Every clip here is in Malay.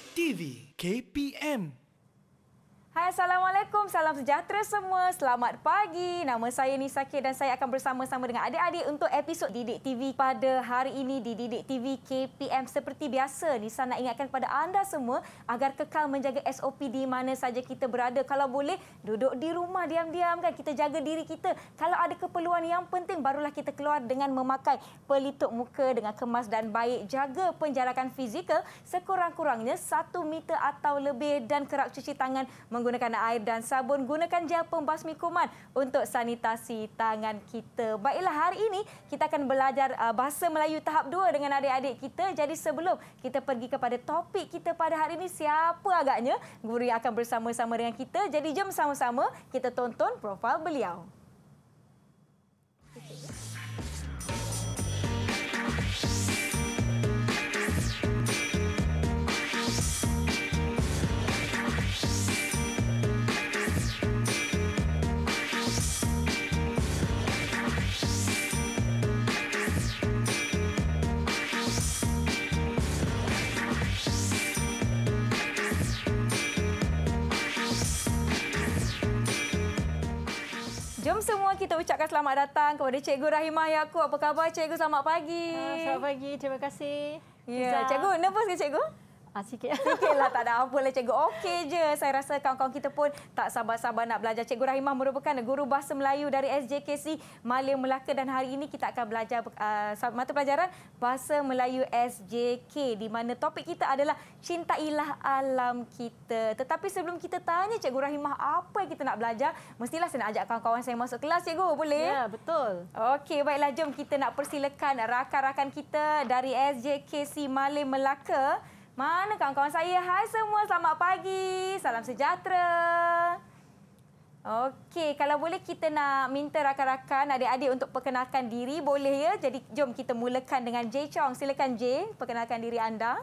TV KPM Hai Assalamualaikum, salam sejahtera semua. Selamat pagi. Nama saya Nisa K dan saya akan bersama-sama dengan adik-adik untuk episod Didik TV pada hari ini di Didik TV KPM. Seperti biasa, Nisa nak ingatkan kepada anda semua agar kekal menjaga SOP di mana saja kita berada. Kalau boleh, duduk di rumah diam-diam kan. Kita jaga diri kita. Kalau ada keperluan yang penting, barulah kita keluar dengan memakai pelitup muka dengan kemas dan baik. Jaga penjarakan fizikal sekurang-kurangnya satu meter atau lebih dan kerap cuci tangan menggunakan air dan sabun, gunakan gel pembasmi kuman untuk sanitasi tangan kita. Baiklah, hari ini kita akan belajar uh, bahasa Melayu tahap 2 dengan adik-adik kita. Jadi sebelum kita pergi kepada topik kita pada hari ini, siapa agaknya guru yang akan bersama-sama dengan kita. Jadi jom sama-sama kita tonton profil beliau. Malam semua kita ucapkan selamat datang kepada Cikgu Rahimah Yaakob. Apa khabar Cikgu? Selamat pagi. Ah, selamat pagi. Terima kasih. Ya, yeah. Cikgu, nervous ke Cikgu? Ha, sikit. sikit lah, tak ada apa lah cikgu. Okey je, saya rasa kawan-kawan kita pun tak sabar-sabar nak belajar. Cikgu Rahimah merupakan guru bahasa Melayu dari SJKC Malia Melaka dan hari ini kita akan belajar uh, mata pelajaran Bahasa Melayu SJK di mana topik kita adalah cintailah alam kita. Tetapi sebelum kita tanya Cikgu Rahimah apa yang kita nak belajar, mestilah saya nak ajak kawan-kawan saya masuk kelas cikgu, boleh? Ya, betul. Okey, baiklah jom kita nak persilakan rakan-rakan kita dari SJKC Malia Melaka. Mana kawan-kawan saya? Hai semua, selamat pagi. Salam sejahtera. Okey, kalau boleh kita nak minta rakan-rakan, adik-adik untuk perkenalkan diri, boleh ya? Jadi jom kita mulakan dengan Jay Chong. Silakan Jay, perkenalkan diri anda.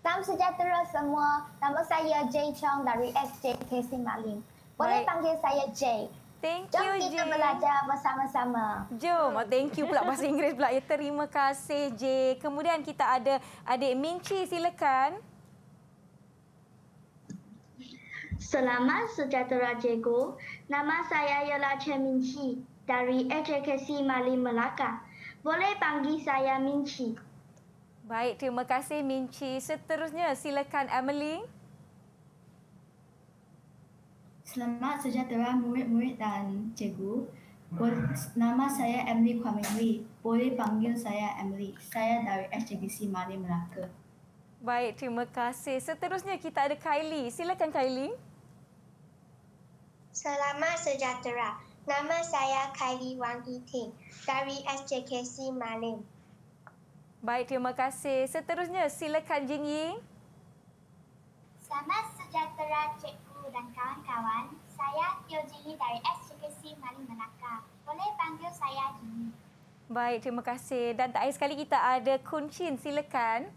Salam sejahtera semua. Nama saya Jay Chong dari SJKC Malim. Boleh Baik. panggil saya Jay. Thank you, Jom kita belajar bersama-sama. Jom. Oh, thank you pula bahasa Inggeris pula. Ya, terima kasih, J. Kemudian kita ada adik Mingchi. Silakan. Selamat sejahtera, Jago. Nama saya ialah Chen Mingchi dari HKC Mali Melaka. Boleh panggil saya Mingchi. Baik, terima kasih Minci. Seterusnya silakan Emily. Selamat sejahtera murid-murid dan cikgu. Nama saya Emily Kwamingli. Boleh panggil saya Emily. Saya dari SJBC Mali Melaka. Baik, terima kasih. Seterusnya kita ada Kylie. Silakan Kylie. Selamat sejahtera. Nama saya Kylie Wang Yiting dari SJKC Malim. Baik, terima kasih. Seterusnya silakan Jingying. Selamat sejahtera cikgu dan kawan-kawan dari SJKC Mali Melaka. Boleh panggil saya Jimmy. Baik, terima kasih. Dan terakhir sekali kita ada Kun Chin. Silakan.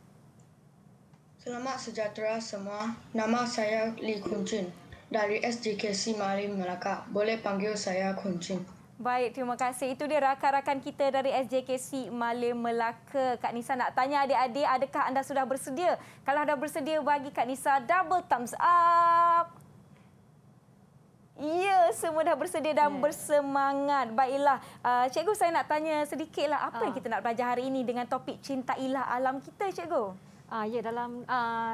Selamat sejahtera semua. Nama saya Lee Kun Chin dari SJKC Mali Melaka. Boleh panggil saya Kun Chin. Baik, terima kasih. Itu dia rakan-rakan kita dari SJKC Mali Melaka. Kak Nisa nak tanya adik-adik, adakah anda sudah bersedia? Kalau anda bersedia, bagi Kak Nisa double thumbs up. Ya, semua dah bersedia dan yeah. bersemangat. Baiklah, uh, cikgu saya nak tanya sedikitlah apa uh. yang ah. kita nak belajar hari ini dengan topik cintailah alam kita, cikgu? Uh, ya, yeah, dalam uh,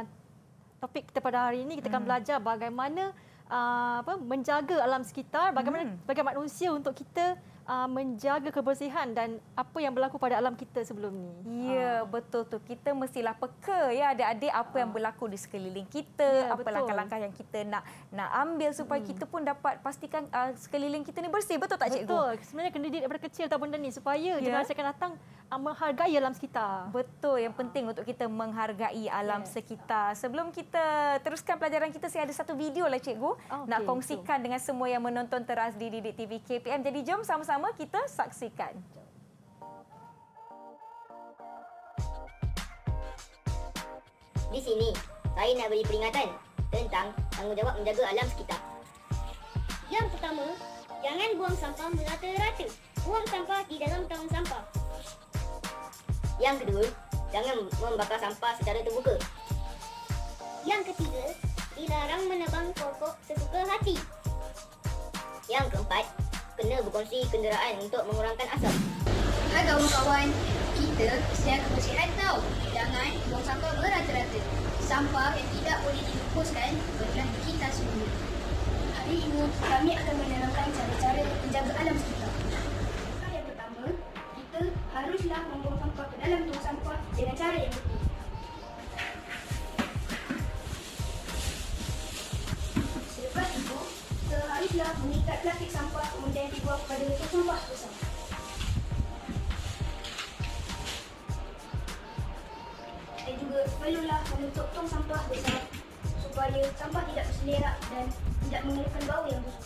topik kita pada hari ini, kita mm. akan hmm. belajar bagaimana uh, apa, menjaga alam sekitar, bagaimana mm. bagaimana manusia untuk kita uh, menjaga kebersihan dan apa yang berlaku pada alam kita sebelum ni. Ya, uh. betul tu. Kita mestilah peka ya adik-adik apa uh. yang ah. berlaku di sekeliling kita, ya, apa langkah-langkah yang kita nak nak ambil supaya hmm. kita pun dapat pastikan uh, sekeliling kita ni bersih. Betul tak cikgu? Betul. Sebenarnya kena didik daripada kecil tak benda ni supaya ya. generasi akan datang uh, menghargai alam sekitar. Betul. Yang uh. penting untuk kita menghargai alam yes. sekitar. Sebelum kita teruskan pelajaran kita, saya ada satu video lah cikgu oh, ah, okay. nak kongsikan betul. dengan semua yang menonton teras di Didik TV KPM. Jadi jom sama-sama sama-sama kita saksikan. Di sini, saya nak beri peringatan tentang tanggungjawab menjaga alam sekitar. Yang pertama, jangan buang sampah merata-rata. Buang sampah di dalam tong sampah. Yang kedua, jangan membakar sampah secara terbuka. Yang ketiga, dilarang menebang pokok sesuka hati. Yang keempat, kena berkongsi kenderaan untuk mengurangkan asap. Hai kawan-kawan, kita kesian kebersihan tau. Jangan buang sampah berata-rata. Sampah yang tidak boleh dihapuskan berlaku kita semua. Hari ini, kami akan menerangkan cara-cara penjaga alam kita. Cara yang pertama, kita haruslah membuang sampah ke dalam tong sampah dengan cara yang betul. Selepas itu, seharuslah mengikat plastik sampah buat pada besar. Dan juga perlulah menutup tong sampah besar supaya sampah tidak berselerak dan tidak mengeluarkan bau yang besar.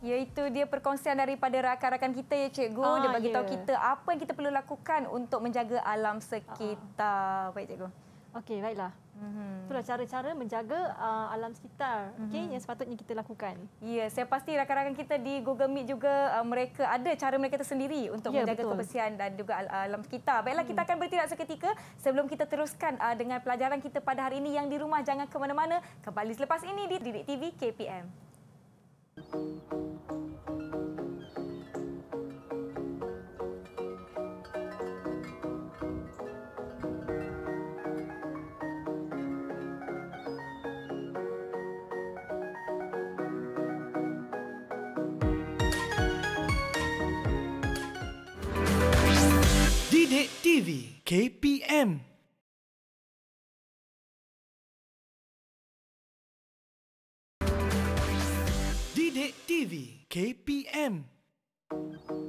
Iaitu dia perkongsian daripada rakan-rakan kita ya cikgu ah, dia bagi ya. tahu yeah. kita apa yang kita perlu lakukan untuk menjaga alam sekitar. Uh Baik cikgu. Okey, baiklah. mm Itulah cara-cara menjaga uh, alam sekitar mm-hmm. okay, yang sepatutnya kita lakukan. Ya, yeah, saya pasti rakan-rakan kita di Google Meet juga uh, mereka ada cara mereka tersendiri untuk yeah, menjaga betul. kebersihan dan juga alam sekitar. Baiklah, mm. kita hmm. akan bertindak seketika sebelum kita teruskan uh, dengan pelajaran kita pada hari ini yang di rumah jangan ke mana-mana. Kembali selepas ini di Didik TV KPM. Mm-hmm. Update TV KPM Didik TV KPM Thank you.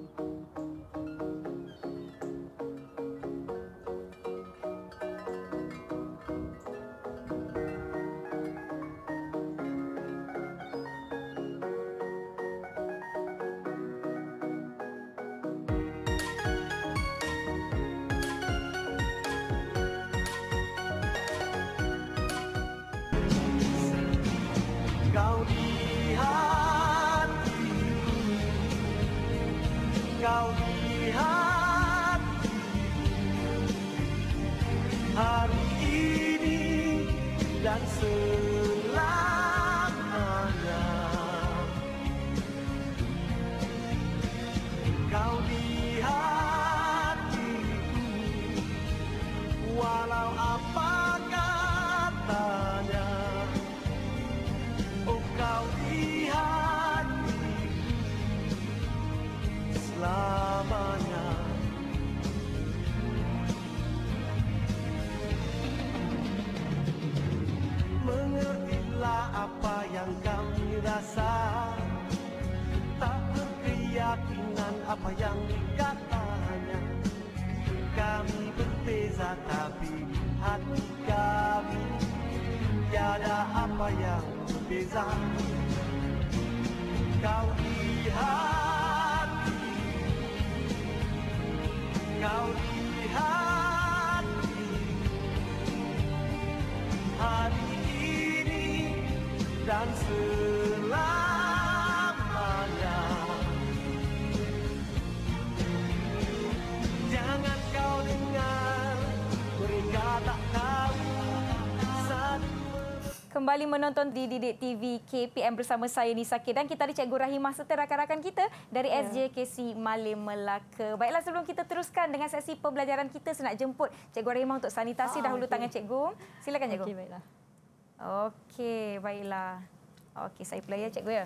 kembali menonton di Didik TV KPM bersama saya Nisa K dan kita ada Cikgu Rahimah serta rakan-rakan kita dari yeah. SJKC Malim Melaka. Baiklah sebelum kita teruskan dengan sesi pembelajaran kita saya nak jemput Cikgu Rahimah untuk sanitasi oh, dahulu okay. tangan Cikgu. Silakan Cikgu. Okey baiklah. Okey, baiklah. Okey, saya play ya, cikgu ya.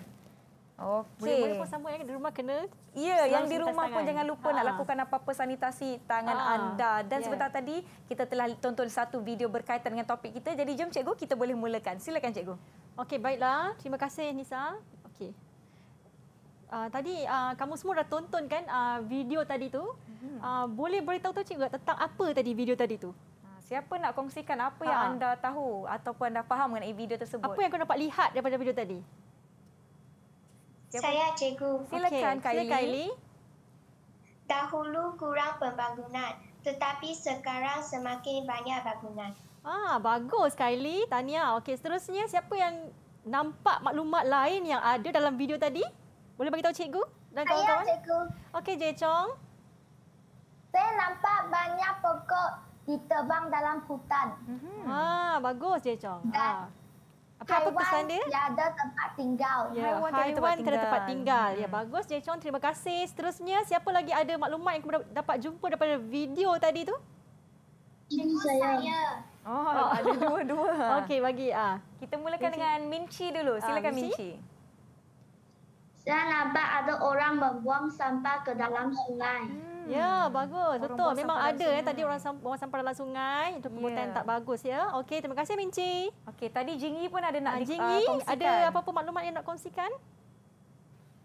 Okey. Boleh, boleh pun sama yang eh? di rumah kena. Ya, yeah, yang di rumah pun jangan lupa Aa. nak lakukan apa-apa sanitasi tangan Aa. Ah, anda. Dan yeah. sebentar tadi kita telah tonton satu video berkaitan dengan topik kita. Jadi jom cikgu kita boleh mulakan. Silakan cikgu. Okey, baiklah. Terima kasih Nisa. Okey. Uh, tadi uh, kamu semua dah tonton kan uh, video tadi tu. Uh, boleh beritahu tu cikgu tentang apa tadi video tadi tu? Siapa nak kongsikan apa yang ha. anda tahu ataupun anda faham mengenai video tersebut? Apa yang kau dapat lihat daripada video tadi? Siapa? Saya cikgu. Silakan okay. Kylie. Kylie. Dahulu kurang pembangunan tetapi sekarang semakin banyak bangunan. Ah, bagus Kylie. Tania. Okey, seterusnya siapa yang nampak maklumat lain yang ada dalam video tadi? Boleh bagi tahu cikgu dan kawan-kawan? Saya cikgu. Okey, Jay Saya nampak banyak pokok diterbang dalam hutan. Mm -hmm. Ah, bagus je Chong. Dan ah. apa, apa pesan dia? Tiada tempat tinggal. Ya, haiwan haiwan tiada tempat tinggal. Tempat tinggal. Ya, hmm. bagus je Chong. Terima kasih. Seterusnya, siapa lagi ada maklumat yang dapat jumpa daripada video tadi tu? Ini saya. Oh, oh ada dua-dua. Okey, bagi ah. Kita mulakan Minci. dengan Minci dulu. Ah, Silakan ah, Minci. Minci. Saya nampak ada orang membuang sampah ke dalam sungai. Hmm. Ya, bagus. Orang Betul. Memang ada eh, ya tadi orang buang sampah dalam sungai. Itu pemutihan yeah. tak bagus ya. Okey, terima kasih Minci. Okey, tadi Jingyi pun ada nak ah, Jingyi, uh, ah, ada apa-apa maklumat yang nak kongsikan?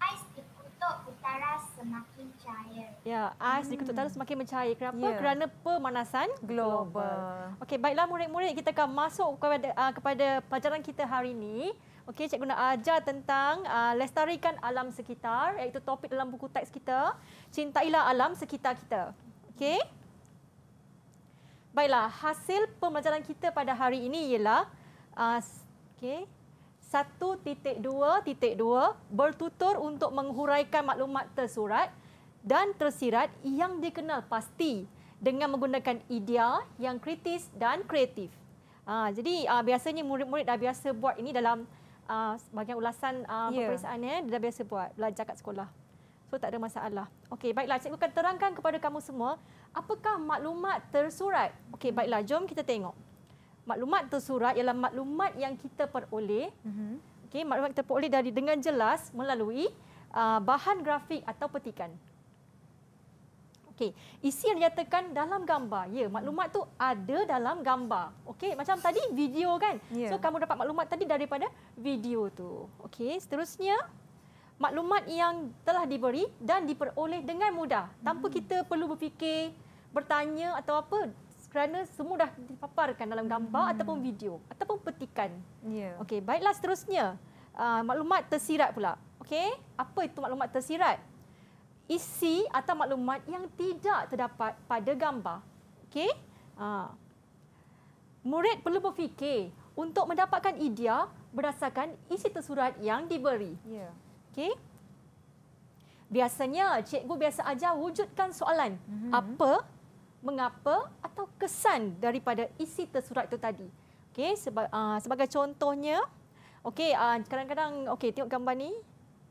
Ais di Kutub Utara semakin cair. Ya, ais hmm. di Kutub Utara hmm. semakin mencair. Kenapa? Yeah. Kerana pemanasan global. global. Okey, baiklah murid-murid kita akan masuk kepada, uh, kepada pelajaran kita hari ini. Okey, cikgu nak ajar tentang uh, lestarikan alam sekitar iaitu topik dalam buku teks kita, cintailah alam sekitar kita. Okey? Baiklah, hasil pembelajaran kita pada hari ini ialah uh, okey, 1.2.2 bertutur untuk menghuraikan maklumat tersurat dan tersirat yang dikenal pasti dengan menggunakan idea yang kritis dan kreatif. Uh, jadi uh, biasanya murid-murid dah biasa buat ini dalam uh, bahagian ulasan uh, yeah. peperiksaan ya, dia dah biasa buat, belajar kat sekolah. So tak ada masalah. Okey, baiklah cikgu akan terangkan kepada kamu semua apakah maklumat tersurat. Okey, baiklah jom kita tengok. Maklumat tersurat ialah maklumat yang kita peroleh. Mm-hmm. Okey, maklumat kita peroleh dari dengan jelas melalui uh, bahan grafik atau petikan. Okey, isi yang dinyatakan dalam gambar. Ya, maklumat tu ada dalam gambar. Okey, macam tadi video kan? Yeah. So ya. kamu dapat maklumat tadi daripada video tu. Okey, seterusnya maklumat yang telah diberi dan diperoleh dengan mudah tanpa hmm. kita perlu berfikir, bertanya atau apa kerana semua dah dipaparkan dalam gambar hmm. ataupun video ataupun petikan. Ya. Yeah. Okey, baiklah seterusnya. Uh, maklumat tersirat pula. Okey, apa itu maklumat tersirat? isi atau maklumat yang tidak terdapat pada gambar. Okey? Ha. Murid perlu berfikir untuk mendapatkan idea berdasarkan isi tersurat yang diberi. Ya. Okey? Biasanya cikgu biasa ajar wujudkan soalan. Mm-hmm. Apa, mengapa atau kesan daripada isi tersurat itu tadi. Okey, seba- uh, sebagai contohnya, okey, uh, kadang-kadang okey tengok gambar ni.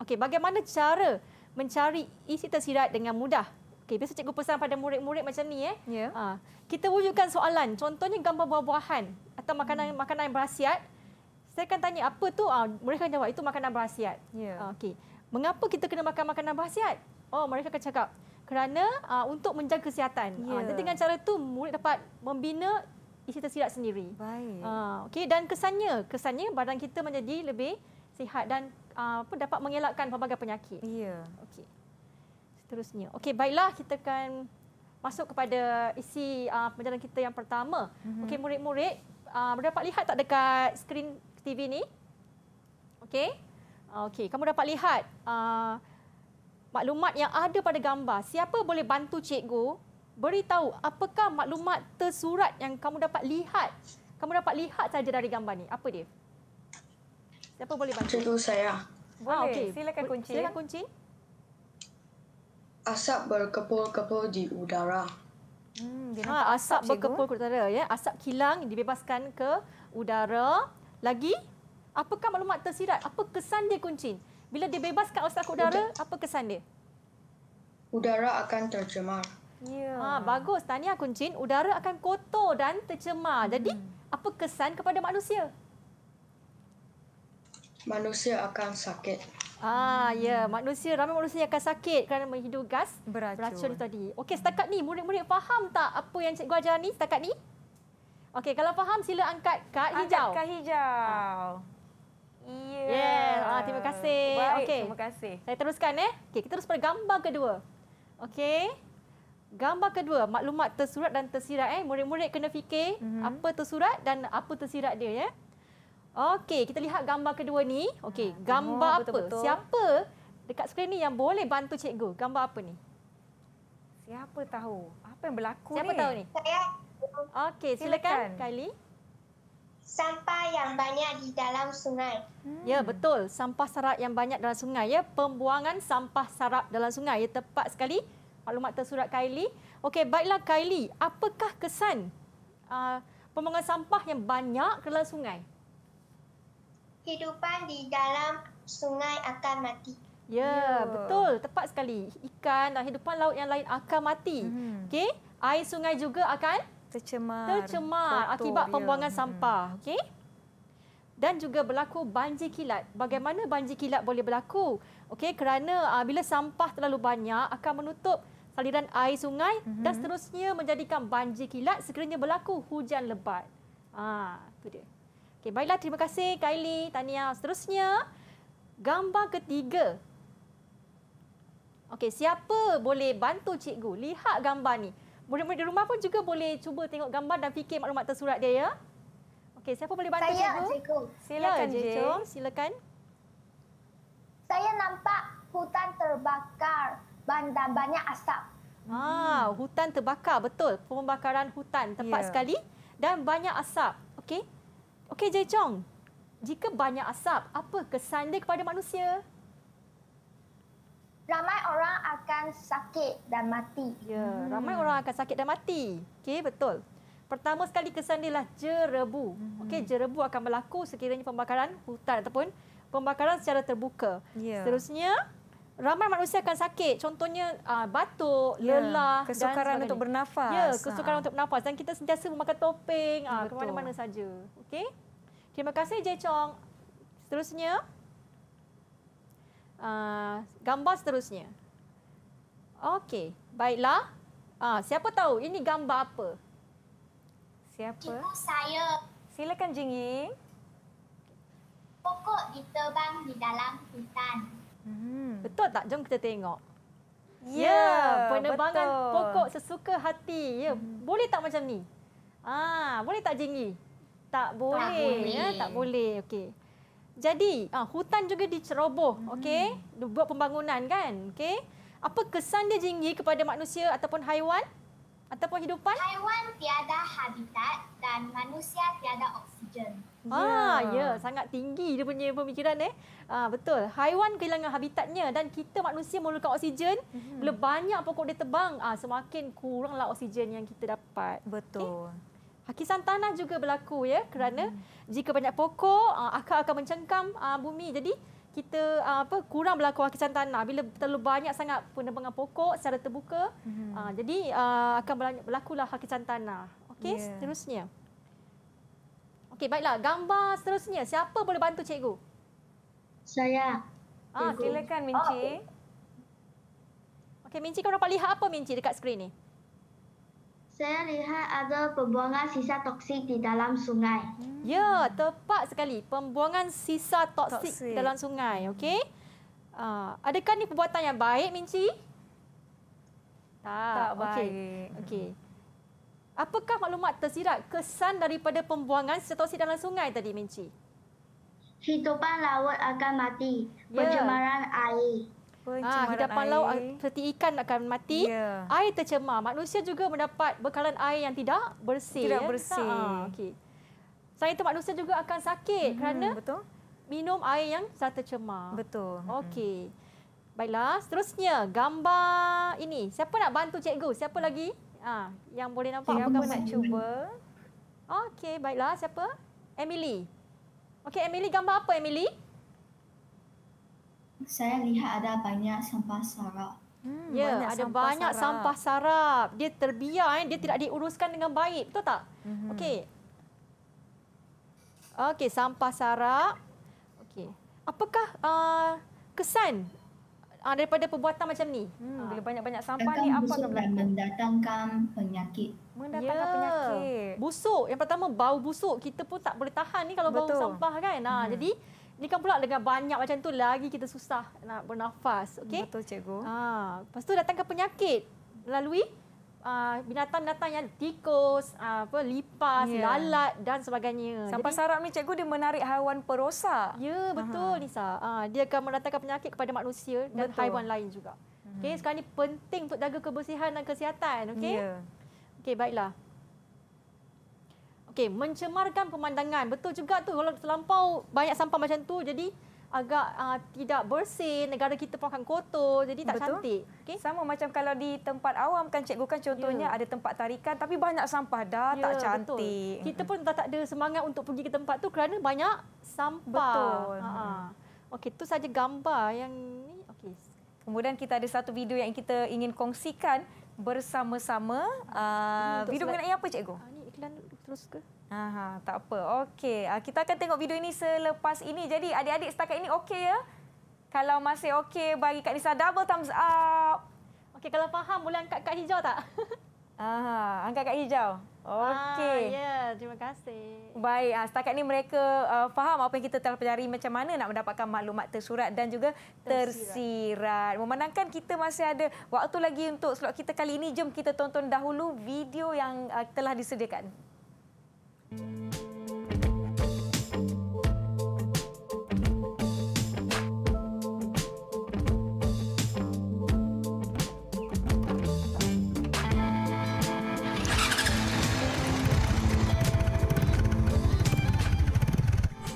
Okey, bagaimana cara mencari isi tersirat dengan mudah. Okey, biasa cikgu pesan pada murid-murid macam ni eh. Ya. Ha, kita wujudkan soalan. Contohnya gambar buah-buahan atau makanan-makanan hmm. berhasiat. Saya akan tanya apa tu? Ah, ha, mereka akan jawab itu makanan berhasiat. Ya. Ha, Okey. Mengapa kita kena makan makanan berhasiat? Oh, mereka akan cakap kerana uh, untuk menjaga kesihatan. Yeah. Uh, ya. jadi dengan cara tu murid dapat membina isi tersirat sendiri. Baik. Uh, ah, okay. dan kesannya, kesannya badan kita menjadi lebih sihat dan uh, apa uh, dapat mengelakkan pelbagai penyakit. Ya. Yeah. Okey. Seterusnya. Okey, baiklah kita akan masuk kepada isi uh, pembelajaran kita yang pertama. Mm-hmm. Okey, murid-murid, uh, dapat lihat tak dekat skrin TV ni? Okey. Okey, kamu dapat lihat uh, maklumat yang ada pada gambar. Siapa boleh bantu cikgu beritahu apakah maklumat tersurat yang kamu dapat lihat? Kamu dapat lihat saja dari gambar ni. Apa dia? Siapa boleh bantu? Contoh saya. Ah, boleh. Ah, okay. Silakan kunci. Silakan kunci. Asap berkepul-kepul di udara. Hmm, ah, asap berkepul di udara. Ya? Asap kilang dibebaskan ke udara. Lagi, apakah maklumat tersirat? Apa kesan dia kunci? Bila dia bebaskan asap ke udara, Uda. apa kesan dia? Udara akan tercemar. Ya. Ah, bagus. Tahniah kunci. Udara akan kotor dan tercemar. Jadi, hmm. apa kesan kepada manusia? manusia akan sakit. Ah hmm. ya, manusia ramai manusia yang akan sakit kerana menghidu gas beracun, beracun tadi. Okey, setakat ni murid-murid faham tak apa yang cikgu ajar ni setakat ni? Okey, kalau faham sila angkat kad angkat hijau. Angkat kad hijau. Ah. Ya. Yeah. yeah. Ah, terima kasih. Okey. Terima kasih. Saya teruskan eh. Okey, kita terus pada gambar kedua. Okey. Gambar kedua, maklumat tersurat dan tersirat eh. Murid-murid kena fikir mm-hmm. apa tersurat dan apa tersirat dia ya. Eh? Okey, kita lihat gambar kedua ni. Okey, ah, gambar oh, apa? Betul -betul. Siapa dekat skrin ni yang boleh bantu cikgu? Gambar apa ni? Siapa tahu? Apa yang berlaku Siapa ni? Siapa tahu ni? Saya. Okey, silakan, silakan Kylie. Sampah yang banyak di dalam sungai. Hmm. Ya, betul. Sampah sarap yang banyak dalam sungai. ya. Pembuangan sampah sarap dalam sungai. Ya, tepat sekali maklumat tersurat Kaili. Okey, baiklah Kaili. Apakah kesan uh, pembuangan sampah yang banyak ke dalam sungai? kehidupan di dalam sungai akan mati. Ya, yeah, betul. Tepat sekali. Ikan dan kehidupan laut yang lain akan mati. Hmm. Okey? Air sungai juga akan tercemar. Tercemar kotor, akibat pembuangan yeah. Hmm. sampah, okey? Dan juga berlaku banjir kilat. Bagaimana banjir kilat boleh berlaku? Okey, kerana uh, bila sampah terlalu banyak akan menutup saliran air sungai mm-hmm. dan seterusnya menjadikan banjir kilat sekiranya berlaku hujan lebat. Ah, ha, itu dia. Okey, baiklah terima kasih Kylie, Tania. Seterusnya gambar ketiga. Okay, siapa boleh bantu cikgu lihat gambar ni? Murid-murid di rumah pun juga boleh cuba tengok gambar dan fikir maklumat tersurat dia ya. Okay, siapa boleh bantu Saya, cikgu? cikgu? Silakan, cikgu. Jom, silakan. Saya nampak hutan terbakar dan banyak asap. Ah, hmm. hutan terbakar betul. Pembakaran hutan tepat yeah. sekali dan banyak asap. Okay. Okey, Jay Chong. Jika banyak asap, apa kesan dia kepada manusia? Ramai orang akan sakit dan mati. Ya, hmm. ramai orang akan sakit dan mati. Okey, betul. Pertama sekali kesan dia adalah jerebu. Hmm. Okey, jerebu akan berlaku sekiranya pembakaran hutan ataupun pembakaran secara terbuka. Ya. Seterusnya, ramai manusia akan sakit. Contohnya uh, batuk, yeah. lelah kesukaran dan untuk bernafas. Ya, ah. kesukaran Aa. untuk bernafas dan kita sentiasa memakai topeng ah ke mana-mana saja. Okey. Terima kasih Jay Chong. Terusnya. uh, ah, gambar seterusnya. Okey, baiklah. Ah, siapa tahu ini gambar apa? Siapa? Ibu saya. Silakan Jingying. Pokok diterbang di dalam hutan. Hmm. Betul tak? Jom kita tengok. Ya, yeah, penerbangan betul. pokok sesuka hati. Ya, yeah. hmm. boleh tak macam ni? Ah, boleh tak jinggi? Tak boleh. Tak boleh. Ya, tak boleh. Okey. Jadi, ah, hutan juga diceroboh, hmm. okey? Buat pembangunan kan, okey? Apa kesan dia jinggi kepada manusia ataupun haiwan? Ataupun hidupan? Haiwan tiada habitat dan manusia tiada oksigen. Ha yeah. Ya, ya sangat tinggi dia punya pemikiran eh. Ha, betul. Haiwan kehilangan habitatnya dan kita manusia memerlukan oksigen. Mm-hmm. Bila banyak pokok dia tebang, ha, ah, semakin kuranglah oksigen yang kita dapat. Eh. Betul. Okay. Hakisan tanah juga berlaku ya kerana mm-hmm. jika banyak pokok, ha, akar akan mencengkam ha, bumi. Jadi kita ha, apa kurang berlaku hakisan tanah bila terlalu banyak sangat penebangan pokok secara terbuka. Mm-hmm. Ha, jadi ha, akan lah hakisan tanah. Okey, yeah. seterusnya. Okey, baiklah. Gambar seterusnya. Siapa boleh bantu cikgu? Saya. Ah, cikgu. silakan ah, Minci. Oh. Okey, Minci kau dapat lihat apa Minci dekat skrin ni? Saya lihat ada pembuangan sisa toksik di dalam sungai. Hmm. Ya, tepat sekali. Pembuangan sisa toksik, toksik. dalam sungai. Okey. Uh, adakah ini perbuatan yang baik, Minci? Tak, tak baik. Okey. Okay. Apakah maklumat tersirat kesan daripada pembuangan setosid dalam sungai tadi, Minci? Hidupan laut akan mati. Ya. Pencemaran ya. air. Ah, Pencemaran ha, hidupan air. laut seperti ikan akan mati. Ya. Air tercemar. Manusia juga mendapat bekalan air yang tidak bersih. Tidak ya. Ah, bersih. Ha, okay. Selain itu, manusia juga akan sakit hmm, kerana betul? minum air yang sangat tercemar. Betul. Hmm. Okey. Baiklah, seterusnya gambar ini. Siapa nak bantu cikgu? Siapa lagi? Ah, ha, yang boleh nampak Yang kamu nak cuba. Okey, baiklah. Siapa? Emily. Okey, Emily gambar apa Emily? Saya lihat ada banyak sampah sarap. Hmm, ya, banyak ada sampah banyak sarap. sampah sarap. Dia terbiar eh, dia tidak diuruskan dengan baik, betul tak? Mm-hmm. Okey. Okey, sampah sarap. Okey. Apakah uh, kesan uh, daripada perbuatan macam ni. Hmm, bila banyak-banyak sampah ni apa akan berlaku? Mendatangkan penyakit. Mendatangkan yeah. penyakit. Busuk. Yang pertama bau busuk. Kita pun tak boleh tahan ni kalau Betul. bau sampah kan. Nah, hmm. jadi ni kan pula dengan banyak macam tu lagi kita susah nak bernafas. Okay? Betul cikgu. Ah, uh, lepas tu datangkan penyakit. Melalui Uh, binatang-binatang uh, yang tikus, uh, apa lipas, yeah. lalat dan sebagainya. Sampah sarap ni cikgu dia menarik haiwan perosak. Ya, betul Nisa. Uh, dia akan mendatangkan penyakit kepada manusia dan betul. haiwan lain juga. Mhm. Okey, sekarang ni penting untuk jaga kebersihan dan kesihatan, okey? Ya. Yeah. Okey, baiklah. Okey, mencemarkan pemandangan. Betul juga tu kalau terlampau banyak sampah macam tu jadi agak uh, tidak bersih, negara kita pun akan kotor, jadi tak Betul. cantik. Okay? Sama macam kalau di tempat awam kan cikgu kan contohnya yeah. ada tempat tarikan tapi banyak sampah dah, yeah, tak cantik. Betul. Kita hmm. pun dah tak ada semangat untuk pergi ke tempat tu kerana banyak sampah. Betul. Ha. Okey, itu saja gambar yang ni. Okey. Kemudian kita ada satu video yang kita ingin kongsikan bersama-sama. Uh, video mengenai apa cikgu? Ini iklan terus ke? Aha, tak apa. Okey. Ah, kita akan tengok video ini selepas ini. Jadi adik-adik setakat ini okey ya? Kalau masih okey, bagi Kak Nisa double thumbs up. Okey, kalau faham boleh angkat kad hijau tak? Aha, angkat kad hijau. Okey. Ah, ya, terima kasih. Baik, ah, setakat ini mereka uh, faham apa yang kita telah pelajari macam mana nak mendapatkan maklumat tersurat dan juga tersirat. tersirat. Memandangkan kita masih ada waktu lagi untuk slot kita kali ini, jom kita tonton dahulu video yang uh, telah disediakan.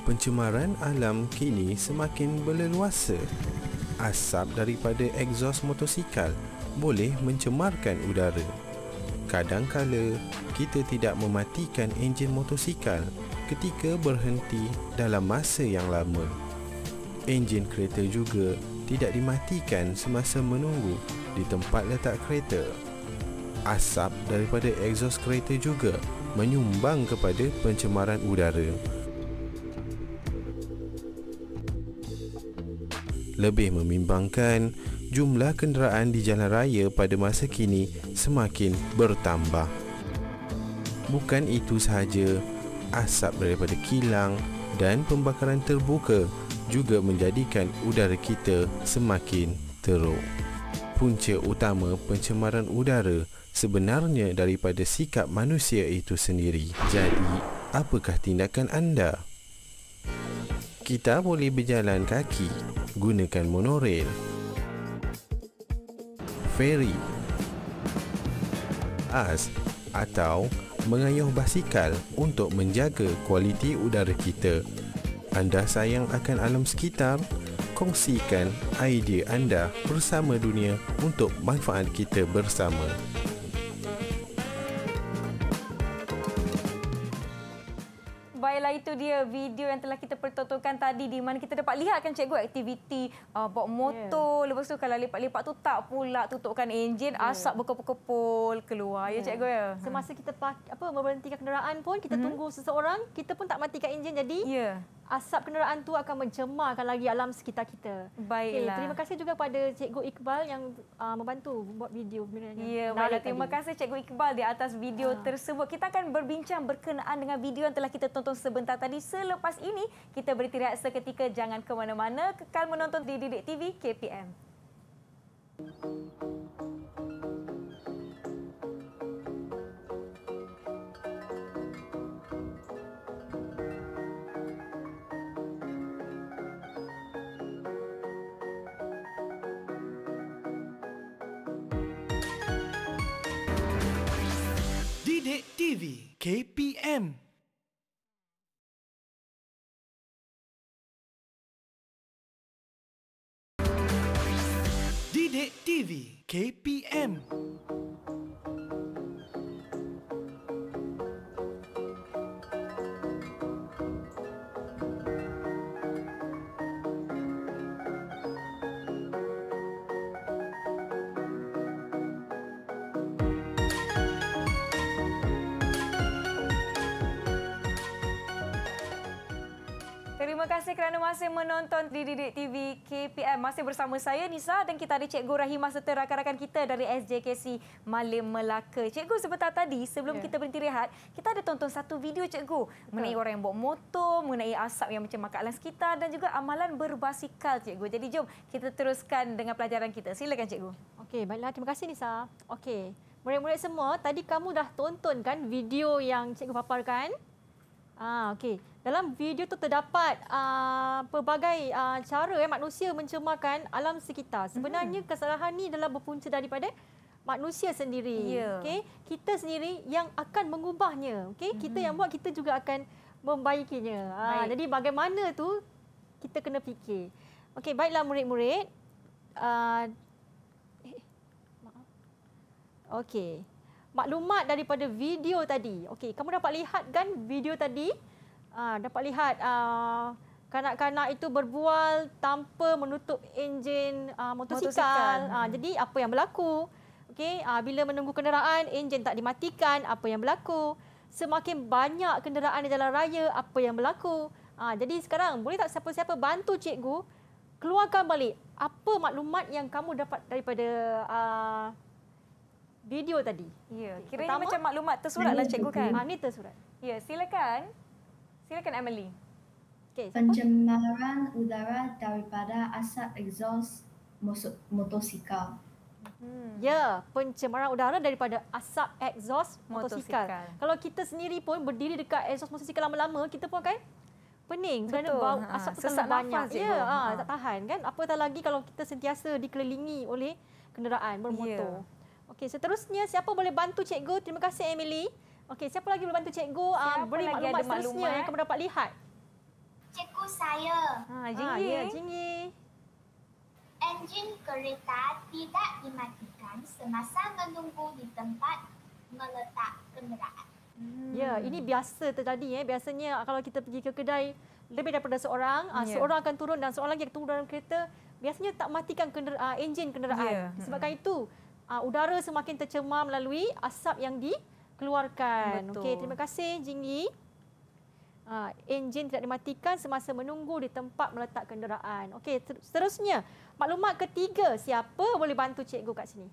Pencemaran alam kini semakin berleluasa. Asap daripada egzos motosikal boleh mencemarkan udara. Kadangkala, kita tidak mematikan enjin motosikal ketika berhenti dalam masa yang lama. Enjin kereta juga tidak dimatikan semasa menunggu di tempat letak kereta. Asap daripada exhaust kereta juga menyumbang kepada pencemaran udara. Lebih memimbangkan, jumlah kenderaan di jalan raya pada masa kini semakin bertambah. Bukan itu sahaja, asap daripada kilang dan pembakaran terbuka juga menjadikan udara kita semakin teruk. Punca utama pencemaran udara sebenarnya daripada sikap manusia itu sendiri. Jadi, apakah tindakan anda? Kita boleh berjalan kaki, gunakan monorail, ferry, as atau mengayuh basikal untuk menjaga kualiti udara kita. Anda sayang akan alam sekitar? Kongsikan idea anda bersama dunia untuk manfaat kita bersama. itu dia video yang telah kita pertontonkan tadi di mana kita dapat lihat kan cikgu aktiviti uh, bawa motor yeah. lepas tu kalau lepak-lepak tu tak pula tutupkan enjin yeah. asap berkepul-kepul keluar yeah. ya cikgu ya ha. semasa kita apa memberhentikan kenderaan pun kita mm -hmm. tunggu seseorang kita pun tak matikan enjin jadi yeah. Asap kenderaan tu akan mencemarkan lagi alam sekitar kita. Baiklah. Okay, terima kasih juga kepada Cikgu Iqbal yang uh, membantu buat video. Ya, baiklah. Terima kasih Cikgu Iqbal di atas video ha. tersebut. Kita akan berbincang berkenaan dengan video yang telah kita tonton sebentar. Kota tadi selepas ini kita beri tirat seketika jangan ke mana-mana kekal menonton di Didik TV KPM. KPM TV KPM Terima kasih kerana masih menonton di Didik TV KPM. Masih bersama saya Nisa dan kita ada Cikgu Rahimah serta rakan-rakan kita dari SJKC Malim Melaka. Cikgu sebentar tadi sebelum yeah. kita berhenti rehat, kita ada tonton satu video Cikgu Betul. mengenai orang yang bawa motor, mengenai asap yang mencemar alam sekitar dan juga amalan berbasikal Cikgu. Jadi jom kita teruskan dengan pelajaran kita. Silakan Cikgu. Okey, baiklah. Terima kasih Nisa. Okey. Murid-murid semua, tadi kamu dah tonton kan video yang Cikgu paparkan? Ah, okey. Dalam video tu terdapat uh, pelbagai uh, cara eh, manusia mencemarkan alam sekitar. Hmm. Sebenarnya hmm. kesalahan ni adalah berpunca daripada manusia sendiri. Yeah. Okey, kita sendiri yang akan mengubahnya. Okey, hmm. kita yang buat kita juga akan membaikinya. Ha, jadi bagaimana tu kita kena fikir. Okay, baiklah murid-murid. Uh, Okey. Maklumat daripada video tadi. Okey, kamu dapat lihat kan video tadi? Ah, dapat lihat ah, kanak-kanak itu berbual tanpa menutup enjin ah, motosikal. motosikal. Ah, jadi apa yang berlaku? Okey, ah, bila menunggu kenderaan, enjin tak dimatikan, apa yang berlaku? Semakin banyak kenderaan di jalan raya, apa yang berlaku? Ah, jadi sekarang boleh tak siapa-siapa bantu cikgu keluarkan balik apa maklumat yang kamu dapat daripada ah, video tadi? Ya, kira ini macam maklumat tersurat lah cikgu kan? Ah, ini tersurat. Ya, silakan. Silakan Emily. Okay, Pencemaran udara daripada asap exhaust motosikal. Hmm. Ya, pencemaran udara daripada asap exhaust motosikal. Kalau kita sendiri pun berdiri dekat exhaust motosikal lama-lama, kita pun akan pening Betul. kerana bau ha, asap sangat banyak. Ya, ha, ha. tak tahan kan? Apatah lagi kalau kita sentiasa dikelilingi oleh kenderaan bermotor. Yeah. Okey, seterusnya siapa boleh bantu cikgu? Terima kasih Emily. Okey, siapa lagi boleh bantu cikgu ah, siapa uh, beri lagi maklumat, ada maklumat yang eh? kamu dapat lihat? Cikgu saya. Ha, ah, Jingyi. Ha, ya, Jingyi. Enjin kereta tidak dimatikan semasa menunggu di tempat meletak kenderaan. Hmm. Ya, ini biasa terjadi. Eh. Biasanya kalau kita pergi ke kedai, lebih daripada seorang, ah, ya. seorang akan turun dan seorang lagi akan turun dalam kereta, biasanya tak matikan kendera enjin kenderaan. Ya. Sebabkan ha. itu, udara semakin tercemar melalui asap yang di keluarkan. Okey, terima kasih Jing Yi. uh, ah, enjin tidak dimatikan semasa menunggu di tempat meletak kenderaan. Okey, seterusnya, maklumat ketiga, siapa boleh bantu cikgu kat sini?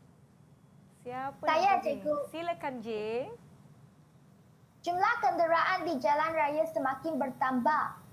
Siapa? Saya, cikgu. Silakan, J. Jumlah kenderaan di jalan raya semakin bertambah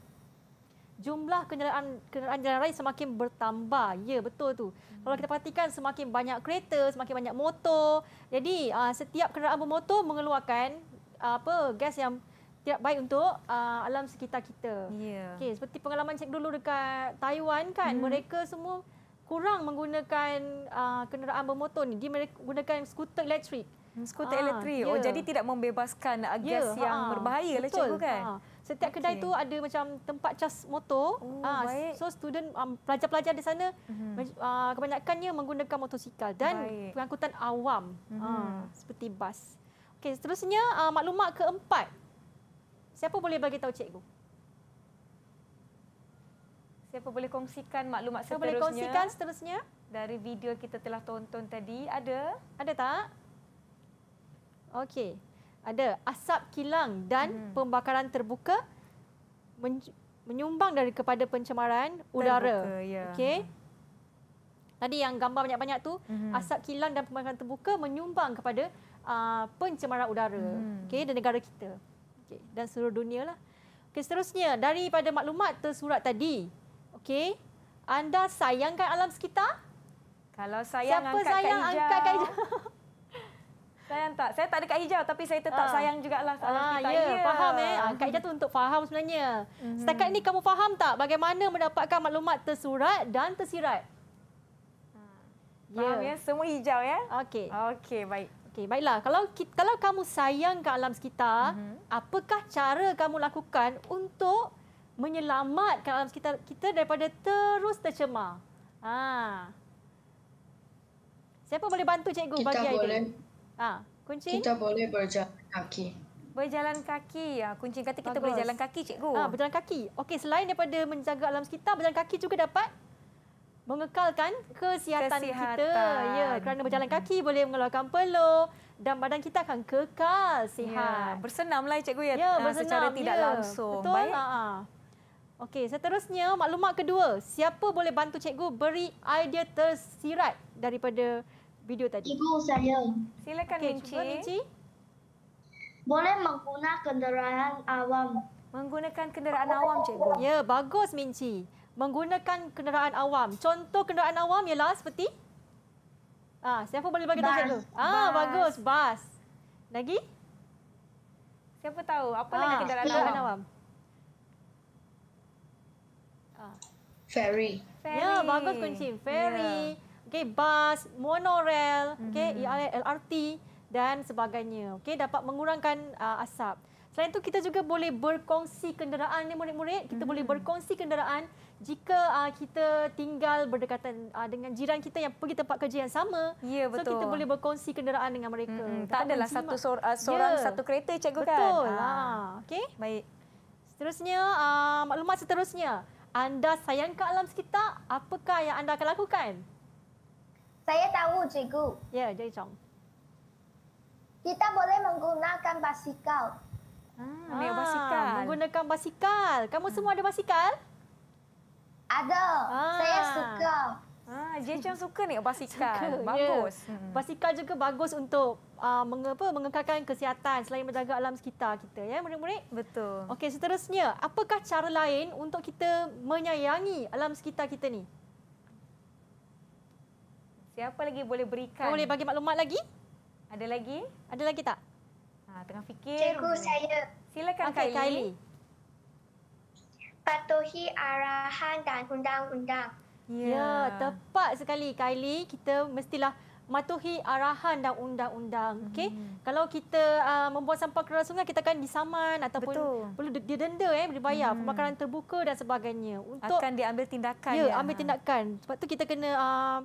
jumlah kenderaan kenderaan jalan raya semakin bertambah. Ya, betul tu. Hmm. Kalau kita perhatikan semakin banyak kereta, semakin banyak motor. Jadi, uh, setiap kenderaan bermotor mengeluarkan uh, apa gas yang tidak baik untuk uh, alam sekitar kita. Yeah. Okey, seperti pengalaman saya dulu dekat Taiwan kan, hmm. mereka semua kurang menggunakan uh, kenderaan bermotor ni. Dia gunakan skuter elektrik. Hmm, skuter ha, elektrik. Yeah. Oh, ya. jadi tidak membebaskan gas yeah, yang ha, berbahaya lah cikgu kan. Ha. Setiap okay. kedai tu ada macam tempat cas motor. Oh, ha, So student um, pelajar-pelajar di sana mm-hmm. uh, kebanyakannya menggunakan motosikal dan pengangkutan awam mm-hmm. uh, seperti bas. Okey, seterusnya uh, maklumat keempat. Siapa boleh bagi tahu cikgu? Siapa boleh kongsikan maklumat Siapa seterusnya? Boleh kongsikan seterusnya? Dari video kita telah tonton tadi, ada? Ada tak? Okey ada asap kilang dan hmm. pembakaran terbuka men- menyumbang dari kepada pencemaran udara. Ya. Okey. Tadi yang gambar banyak-banyak tu hmm. asap kilang dan pembakaran terbuka menyumbang kepada uh, pencemaran udara. Hmm. Okey, dan negara kita. Okey, dan seluruh dunia lah. Okey, seterusnya daripada maklumat tersurat tadi. Okey, anda sayangkan alam sekitar? Kalau sayang Siapa angkatkan sayang, hijau. angkatkan hijau. Saya tak? Saya tak ada dekat hijau tapi saya tetap ah. sayang jugalah salah ah, kita. Ya, yeah. faham eh. Ah, Kak Hijau tu untuk faham sebenarnya. Mm-hmm. Setakat ni kamu faham tak bagaimana mendapatkan maklumat tersurat dan tersirat? Ha. Yeah. Faham ya. ya? Semua hijau ya? Okey. Okey, baik. Okey, baiklah. Kalau kalau kamu sayang ke alam sekitar, mm-hmm. apakah cara kamu lakukan untuk menyelamatkan alam sekitar kita daripada terus tercemar? Ha. Siapa boleh bantu cikgu kita bagi idea? Ha, kunci? Kita boleh berjalan kaki. Berjalan kaki. Ha, kunci kata kita Bagus. boleh jalan kaki, cikgu. Ha, berjalan kaki. Okey, selain daripada menjaga alam sekitar, berjalan kaki juga dapat mengekalkan kesihatan, kesihatan. kita. Ya, kerana berjalan kaki boleh mengeluarkan peluh dan badan kita akan kekal sihat. Ya, bersenamlah ya, cikgu ya, ya bersenam, secara tidak ya. langsung. Betul. Baik. Ha, ha. Okey, seterusnya maklumat kedua. Siapa boleh bantu cikgu beri idea tersirat daripada video tadi? Ibu saya. Silakan okay, Minci. Cuba, Boleh menggunakan kenderaan awam. Menggunakan kenderaan awam cikgu. Ya, bagus Minci. Menggunakan kenderaan awam. Contoh kenderaan awam ialah seperti? Ah, siapa boleh bagi tahu dulu? Ah, bus. bagus, bas. Lagi? Siapa tahu apa ah, lagi kenderaan, kenderaan awam? Ah. Ferry. Ferry. Ya, bagus kunci. Ferry. Yeah. Okay, bas monorail okay, mm-hmm. LRT dan sebagainya Okay, dapat mengurangkan uh, asap selain itu kita juga boleh berkongsi kenderaan ni murid-murid kita mm-hmm. boleh berkongsi kenderaan jika uh, kita tinggal berdekatan uh, dengan jiran kita yang pergi tempat kerja yang sama ya, betul. so kita boleh berkongsi kenderaan dengan mereka mm-hmm. tak adalah satu sor- uh, seorang ya. satu kereta cikgu betul. kan betul ha. okey baik seterusnya uh, maklumat seterusnya anda sayang ke alam sekitar apakah yang anda akan lakukan saya tahu, cikgu. Ya, yeah, Jai Chong. Kita boleh menggunakan basikal. Ah, ah, basikal. Menggunakan basikal. Kamu semua ada basikal? Ada. Ah. Saya suka. Ah, Jai Chong suka ni basikal. suka, bagus. Yeah. Hmm. Basikal juga bagus untuk uh, menge apa, mengekalkan kesihatan selain menjaga alam sekitar kita. Ya, murid-murid? Betul. Okey, seterusnya. Apakah cara lain untuk kita menyayangi alam sekitar kita ni? Siapa lagi boleh berikan? boleh bagi maklumat lagi? Ada lagi? Ada lagi tak? Ha, tengah fikir. Cikgu saya. Silakan okay, Kylie. Kylie. Patuhi arahan dan undang-undang. Ya, yeah. yeah, tepat sekali Kylie. Kita mestilah matuhi arahan dan undang-undang. Mm. Okay? Kalau kita uh, membuang sampah ke dalam sungai, kita akan disaman ataupun perlu dia denda, eh, boleh bayar mm. pemakaran terbuka dan sebagainya. Untuk, akan diambil tindakan. Ya, yeah, ambil tindakan. Sebab tu kita kena... Uh,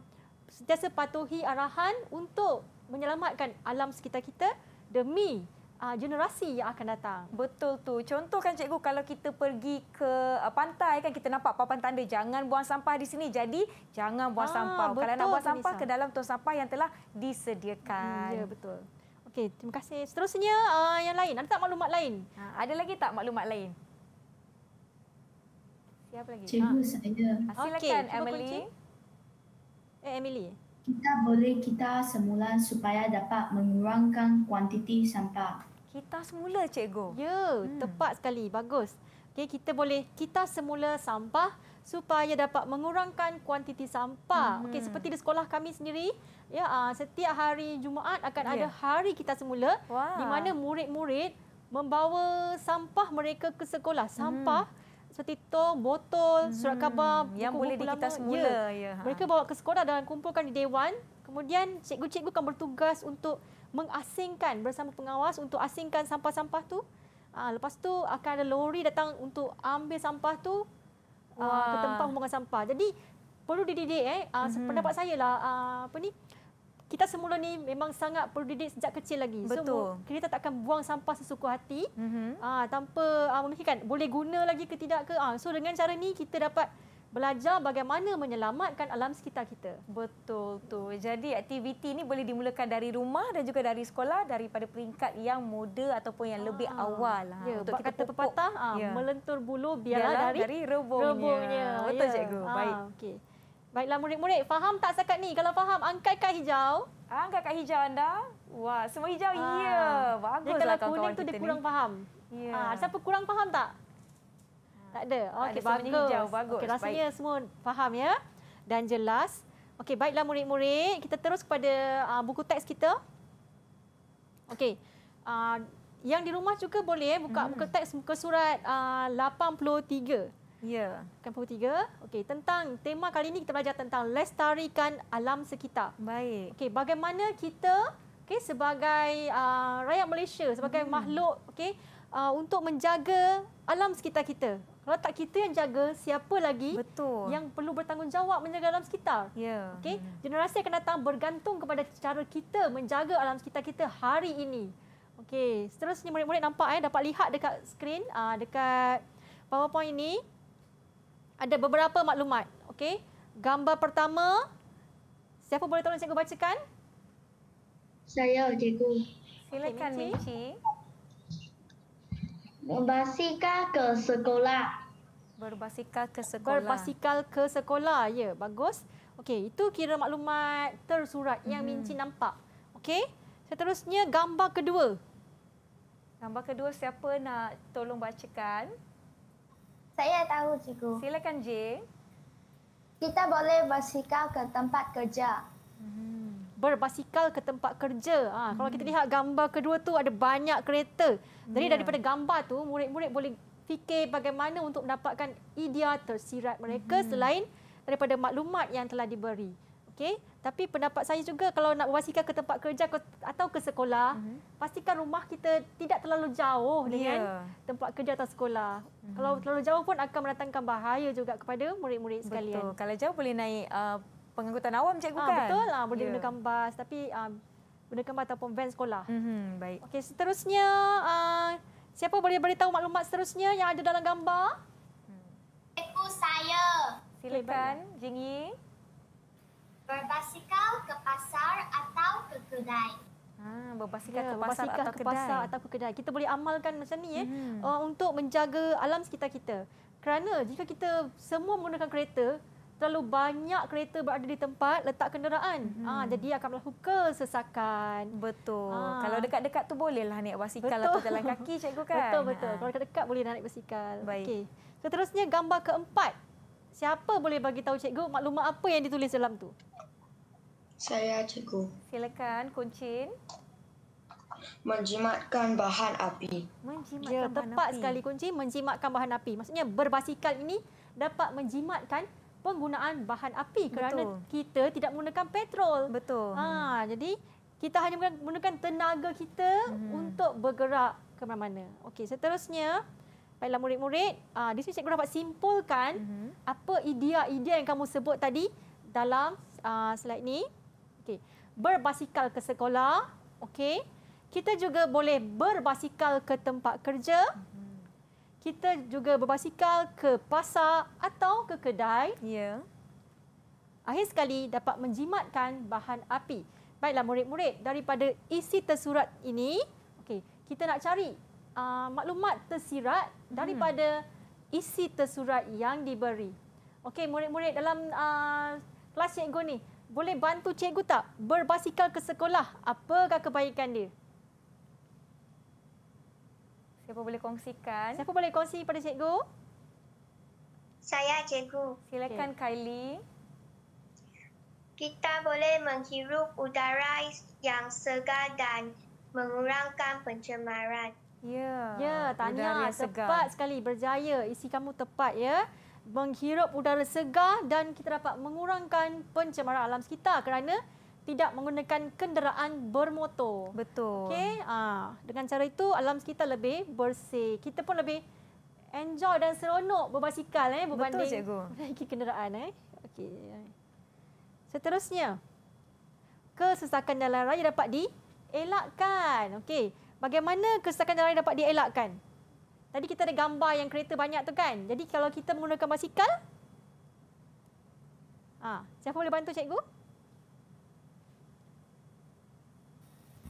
sentiasa patuhi arahan untuk menyelamatkan alam sekitar kita demi uh, generasi yang akan datang. Betul tu. Contoh kan cikgu kalau kita pergi ke uh, pantai kan kita nampak papan tanda jangan buang sampah di sini. Jadi jangan buang ah, sampah. Betul, kalau nak buang sampah Nisa. ke dalam tong sampah yang telah disediakan. Ya betul. Okey, terima kasih. Seterusnya uh, yang lain. Ada tak maklumat lain? Ha, ada lagi tak maklumat lain? Siapa lagi? Cikgu ha. saya. Silakan okay, Emily. Kunci. Eh, Emily. Kita boleh kita semula supaya dapat mengurangkan kuantiti sampah. Kita semula, cikgu. Ya, hmm. tepat sekali. Bagus. Okay, kita boleh kita semula sampah supaya dapat mengurangkan kuantiti sampah. Hmm. Okay, seperti di sekolah kami sendiri, ya ah, setiap hari Jumaat akan yeah. ada ya. hari kita semula wow. di mana murid-murid membawa sampah mereka ke sekolah. Sampah hmm setitong, botol, hmm. surat khabar, yang boleh dikita ya. semula. Ya. Ya. Mereka bawa ke sekolah dan kumpulkan di day one. Kemudian cikgu-cikgu akan bertugas untuk mengasingkan bersama pengawas untuk asingkan sampah-sampah tu. Ha, lepas tu akan ada lori datang untuk ambil sampah tu uh, ke tempat pembuangan sampah. Jadi perlu dididik eh uh, hmm. pendapat saya lah apa ni kita semula ni memang sangat perlu didik sejak kecil lagi. Betul. So, kita takkan buang sampah sesuka hati mm-hmm. aa, ah, tanpa aa, ah, memikirkan boleh guna lagi ke tidak ke. Aa. Ah, so, dengan cara ni kita dapat belajar bagaimana menyelamatkan alam sekitar kita. Betul tu. Jadi aktiviti ini boleh dimulakan dari rumah dan juga dari sekolah daripada peringkat yang muda ataupun yang lebih aa, awal. Ya, untuk kita kata pepatah, ya. melentur bulu biarlah, biarlah dari, dari rebungnya. rebungnya. Betul ya. cikgu. Aa, Baik. Okay. Baiklah murid-murid, faham tak sekat ni? Kalau faham, angkat kad hijau. Angkat kad hijau anda. Wah, semua hijau. Ah. Ya, baguslah kawan-kawan kita ni. kuning tu dia kurang ni. faham. Ya. Ah, siapa kurang faham tak? Ah, tak ada. Okey, bagus. Hijau, bagus. Okay, rasanya Baik. semua faham ya dan jelas. Okey, baiklah murid-murid, kita terus kepada uh, buku teks kita. Okey. Uh, yang di rumah juga boleh buka hmm. buku teks muka surat uh, 83. Ya, kan puluh tiga. Okey, tentang tema kali ini kita belajar tentang lestarikan alam sekitar. Baik. Okey, bagaimana kita okay, sebagai uh, rakyat Malaysia, sebagai hmm. makhluk okay, uh, untuk menjaga alam sekitar kita. Kalau tak kita yang jaga, siapa lagi Betul. yang perlu bertanggungjawab menjaga alam sekitar? Ya. Okay, hmm. generasi akan datang bergantung kepada cara kita menjaga alam sekitar kita hari ini. Okey, seterusnya murid-murid nampak eh dapat lihat dekat skrin uh, dekat PowerPoint ini ada beberapa maklumat. Okey. Gambar pertama. Siapa boleh tolong cikgu bacakan? Saya, cikgu. Silakan, okay, Minci. Berbasikal ke sekolah. Berbasikal ke sekolah. Berbasikal ke sekolah. Ya, bagus. Okey, itu kira maklumat tersurat yang hmm. Minci nampak. Okey. Seterusnya, gambar kedua. Gambar kedua siapa nak tolong bacakan? Saya tahu, cikgu. Silakan, J. Kita boleh basikal ke tempat kerja. Hmm. Berbasikal ke tempat kerja. Ha, hmm. Kalau kita hmm. lihat gambar kedua tu ada banyak kereta. Jadi yeah. daripada gambar tu murid-murid boleh fikir bagaimana untuk mendapatkan idea tersirat mereka hmm. selain daripada maklumat yang telah diberi. Okey, tapi pendapat saya juga kalau nak berbasikal ke tempat kerja atau ke sekolah, mm-hmm. pastikan rumah kita tidak terlalu jauh dengan ya. tempat kerja atau sekolah. Mm-hmm. Kalau terlalu jauh pun akan mendatangkan bahaya juga kepada murid-murid sekalian. Betul. Kalau jauh boleh naik uh, pengangkutan awam cikgu ha, kan? Betul. Ha, boleh yeah. gunakan bas tapi uh, gunakan bas ataupun van sekolah. Mm-hmm. Baik. Okey, seterusnya uh, siapa boleh beritahu maklumat seterusnya yang ada dalam gambar? Itu saya. Silakan, okay, Jingyi. Berbasikal ke pasar atau ke kedai? Ha, berbasikal ya, ke, pasar, berbasikal atau ke kedai. pasar atau ke kedai. Kita boleh amalkan macam ni eh, hmm. eh, untuk menjaga alam sekitar kita. Kerana jika kita semua menggunakan kereta, terlalu banyak kereta berada di tempat letak kenderaan. Hmm. Ha, jadi akan berlaku kesesakan. Betul. Ha. Kalau dekat-dekat tu bolehlah naik basikal betul. atau jalan kaki cikgu kan. Betul, betul. Ha. Kalau dekat-dekat boleh naik basikal. Okey. Okay. Seterusnya gambar keempat. Siapa boleh bagi tahu cikgu maklumat apa yang ditulis dalam tu? Saya cikgu. Silakan Kuncin. Menjimatkan bahan api. Menjimatkan ya, bahan tepat api. sekali Kuncin, menjimatkan bahan api. Maksudnya berbasikal ini dapat menjimatkan penggunaan bahan api kerana Betul. kita tidak menggunakan petrol. Betul. Ha, jadi kita hanya menggunakan tenaga kita hmm. untuk bergerak ke mana-mana. Okey, seterusnya -mana. Baiklah murid-murid, uh, di sini cikgu dapat simpulkan uh-huh. apa idea-idea yang kamu sebut tadi dalam uh, slide ni. Okey. Berbasikal ke sekolah, okey. Kita juga boleh berbasikal ke tempat kerja. Mhm. Kita juga berbasikal ke pasar atau ke kedai. Ya. Akhir sekali dapat menjimatkan bahan api. Baiklah murid-murid, daripada isi tersurat ini, okey, kita nak cari uh, maklumat tersirat hmm. daripada hmm. isi tersurat yang diberi. Okey, murid-murid dalam uh, kelas cikgu ni, boleh bantu cikgu tak berbasikal ke sekolah? Apakah kebaikan dia? Siapa boleh kongsikan? Siapa boleh kongsi pada cikgu? Saya, cikgu. Silakan, okay. Kylie. Kita boleh menghirup udara yang segar dan mengurangkan pencemaran. Ya. Ya, tanya tepat sekali berjaya isi kamu tepat ya. Menghirup udara segar dan kita dapat mengurangkan pencemaran alam sekitar kerana tidak menggunakan kenderaan bermotor. Betul. Okey, ah dengan cara itu alam sekitar lebih bersih. Kita pun lebih enjoy dan seronok berbasikal eh berbanding Betul, cikgu. naiki kenderaan eh. Okey. Seterusnya, kesesakan jalan raya dapat dielakkan. Okey bagaimana kesesakan jalan raya dapat dielakkan? Tadi kita ada gambar yang kereta banyak tu kan? Jadi kalau kita menggunakan basikal, ha, siapa boleh bantu cikgu?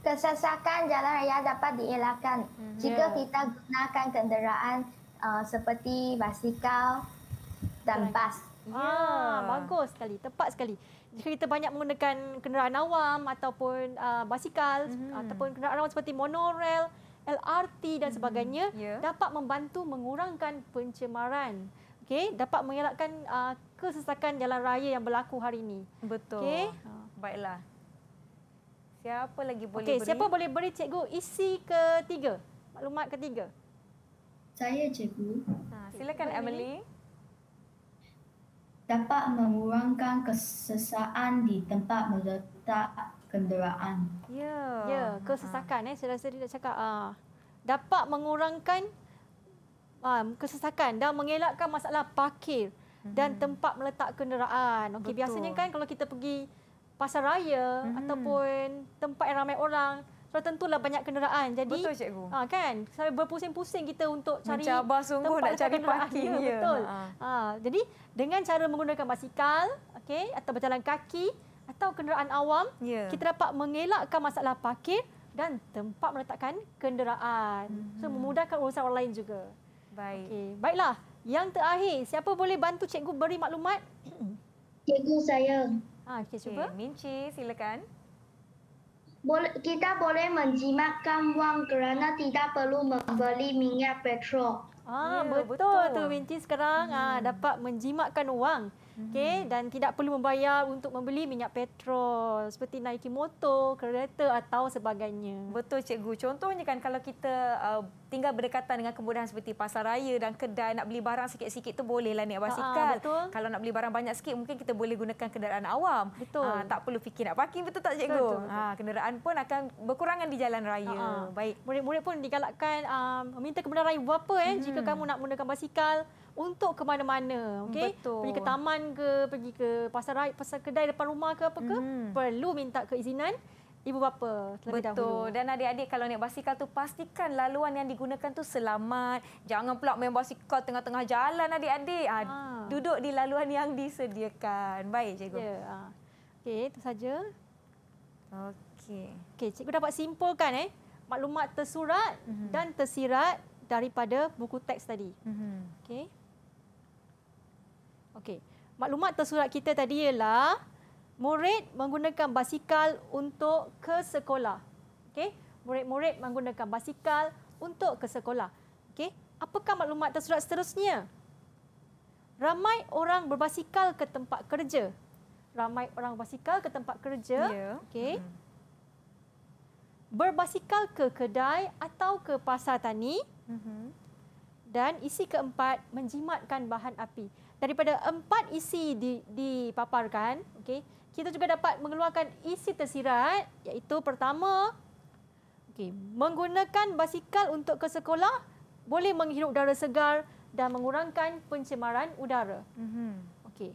Kesesakan jalan raya dapat dielakkan hmm, jika ya. kita gunakan kenderaan uh, seperti basikal dan bas. Ah, ya, bagus sekali. Tepat sekali jika kita banyak menggunakan kenderaan awam ataupun uh, basikal mm-hmm. ataupun kenderaan awam seperti monorail, LRT dan mm-hmm. sebagainya yeah. dapat membantu mengurangkan pencemaran. okay? dapat mengelakkan uh, kesesakan jalan raya yang berlaku hari ini. Betul. Okay? Ha, baiklah. Siapa lagi boleh okay, beri? siapa boleh beri cikgu isi ketiga? Maklumat ketiga. Saya cikgu. Ha, silakan Emily. Emily dapat mengurangkan kesesakan di tempat meletak kenderaan. Ya, yeah. yeah, kesesakan. Uh. Eh. Saya rasa dia dah cakap. Uh, dapat mengurangkan uh, kesesakan dan mengelakkan masalah parkir dan hmm. tempat meletak kenderaan. Okey, biasanya kan kalau kita pergi pasar raya hmm. ataupun tempat yang ramai orang, sudah tentulah banyak kenderaan. Jadi Betul cikgu. Ha, kan? sampai berpusing-pusing kita untuk cari Mencabar sungguh tempat nak cari parking. Ya, betul. Ha. ha. jadi dengan cara menggunakan basikal, okay, atau berjalan kaki atau kenderaan awam, ya. kita dapat mengelakkan masalah parkir dan tempat meletakkan kenderaan. Mm-hmm. So hmm. memudahkan urusan orang lain juga. Baik. Okay. Baiklah. Yang terakhir, siapa boleh bantu cikgu beri maklumat? Cikgu saya. Ha, ah, okay, cuba. Okay. Minci, silakan boleh kita boleh menjimatkan wang kerana tidak perlu membeli minyak petrol. Ah yeah, betul. betul tu Minty sekarang ah, hmm. ah dapat menjimatkan wang. Okey hmm. dan tidak perlu membayar untuk membeli minyak petrol seperti naiki motor, kereta atau sebagainya. Betul cikgu. Contohnya kan kalau kita uh, tinggal berdekatan dengan kemudahan seperti pasar raya dan kedai nak beli barang sikit-sikit tu bolehlah naik basikal. Ah, ha, betul. Kalau nak beli barang banyak sikit mungkin kita boleh gunakan kenderaan awam. Betul. Ha, tak perlu fikir nak parking betul tak cikgu? Betul, betul. Ha kenderaan pun akan berkurangan di jalan raya. Ha, Baik. Murid-murid pun digalakkan uh, meminta kebenaran raya berapa eh hmm. jika kamu nak menggunakan basikal untuk ke mana-mana. Okay? Pergi ke taman ke, pergi ke pasar raya, pasar kedai depan rumah ke apa ke, hmm. perlu minta keizinan ibu bapa terlebih Betul. dahulu. Betul. Dan adik-adik kalau naik basikal tu pastikan laluan yang digunakan tu selamat. Jangan pula main basikal tengah-tengah jalan adik-adik. Ha. Duduk di laluan yang disediakan. Baik cikgu. Ya. Ha. Okey, itu saja. Okey. Okey, cikgu dapat simpulkan eh maklumat tersurat mm-hmm. dan tersirat daripada buku teks tadi. Mm-hmm. Okey. Okey. Maklumat tersurat kita tadi ialah murid menggunakan basikal untuk ke sekolah. Okey. Murid-murid menggunakan basikal untuk ke sekolah. Okey. Apakah maklumat tersurat seterusnya? Ramai orang berbasikal ke tempat kerja. Ramai orang basikal ke tempat kerja. Yeah. Okey. Mm. Berbasikal ke kedai atau ke pasar tani. Mm-hmm. Dan isi keempat, menjimatkan bahan api daripada empat isi di, dipaparkan, okey, kita juga dapat mengeluarkan isi tersirat iaitu pertama, okey, menggunakan basikal untuk ke sekolah boleh menghirup udara segar dan mengurangkan pencemaran udara. Mm-hmm. Okey.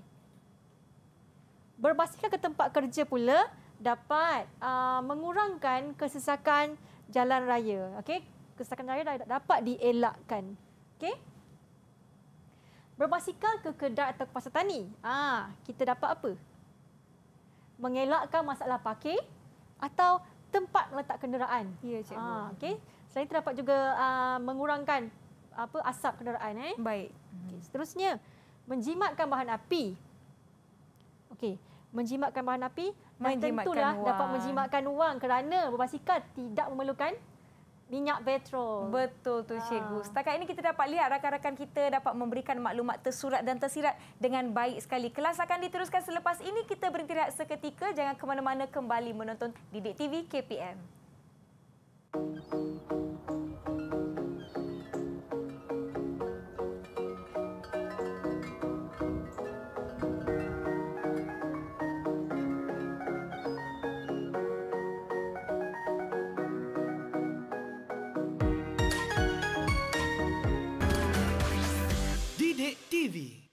Berbasikal ke tempat kerja pula dapat uh, mengurangkan kesesakan jalan raya. Okey, kesesakan raya dapat dielakkan. Okey. Berbasikal ke kedai atau ke pasar tani? Ah, kita dapat apa? Mengelakkan masalah parking atau tempat letak kenderaan. Ya, cikgu. Ah, okey. Selain terdapat juga uh, mengurangkan apa asap kenderaan eh. Baik. Okey, seterusnya menjimatkan bahan api. Okey, menjimatkan bahan api menjimatkan dan tentulah wang. dapat menjimatkan uang kerana berbasikal tidak memerlukan minyak petrol. Betul tu ah. cikgu. Setakat ini kita dapat lihat rakan-rakan kita dapat memberikan maklumat tersurat dan tersirat dengan baik sekali. Kelas akan diteruskan selepas ini kita berhenti rehat seketika jangan ke mana-mana kembali menonton Didik TV KPM. Thank you.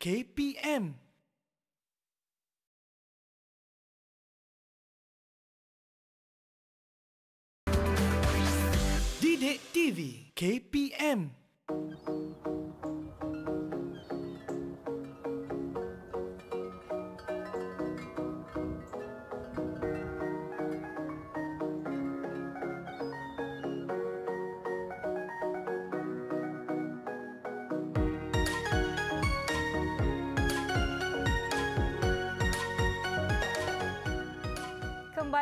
KPM. Didik TV KPM.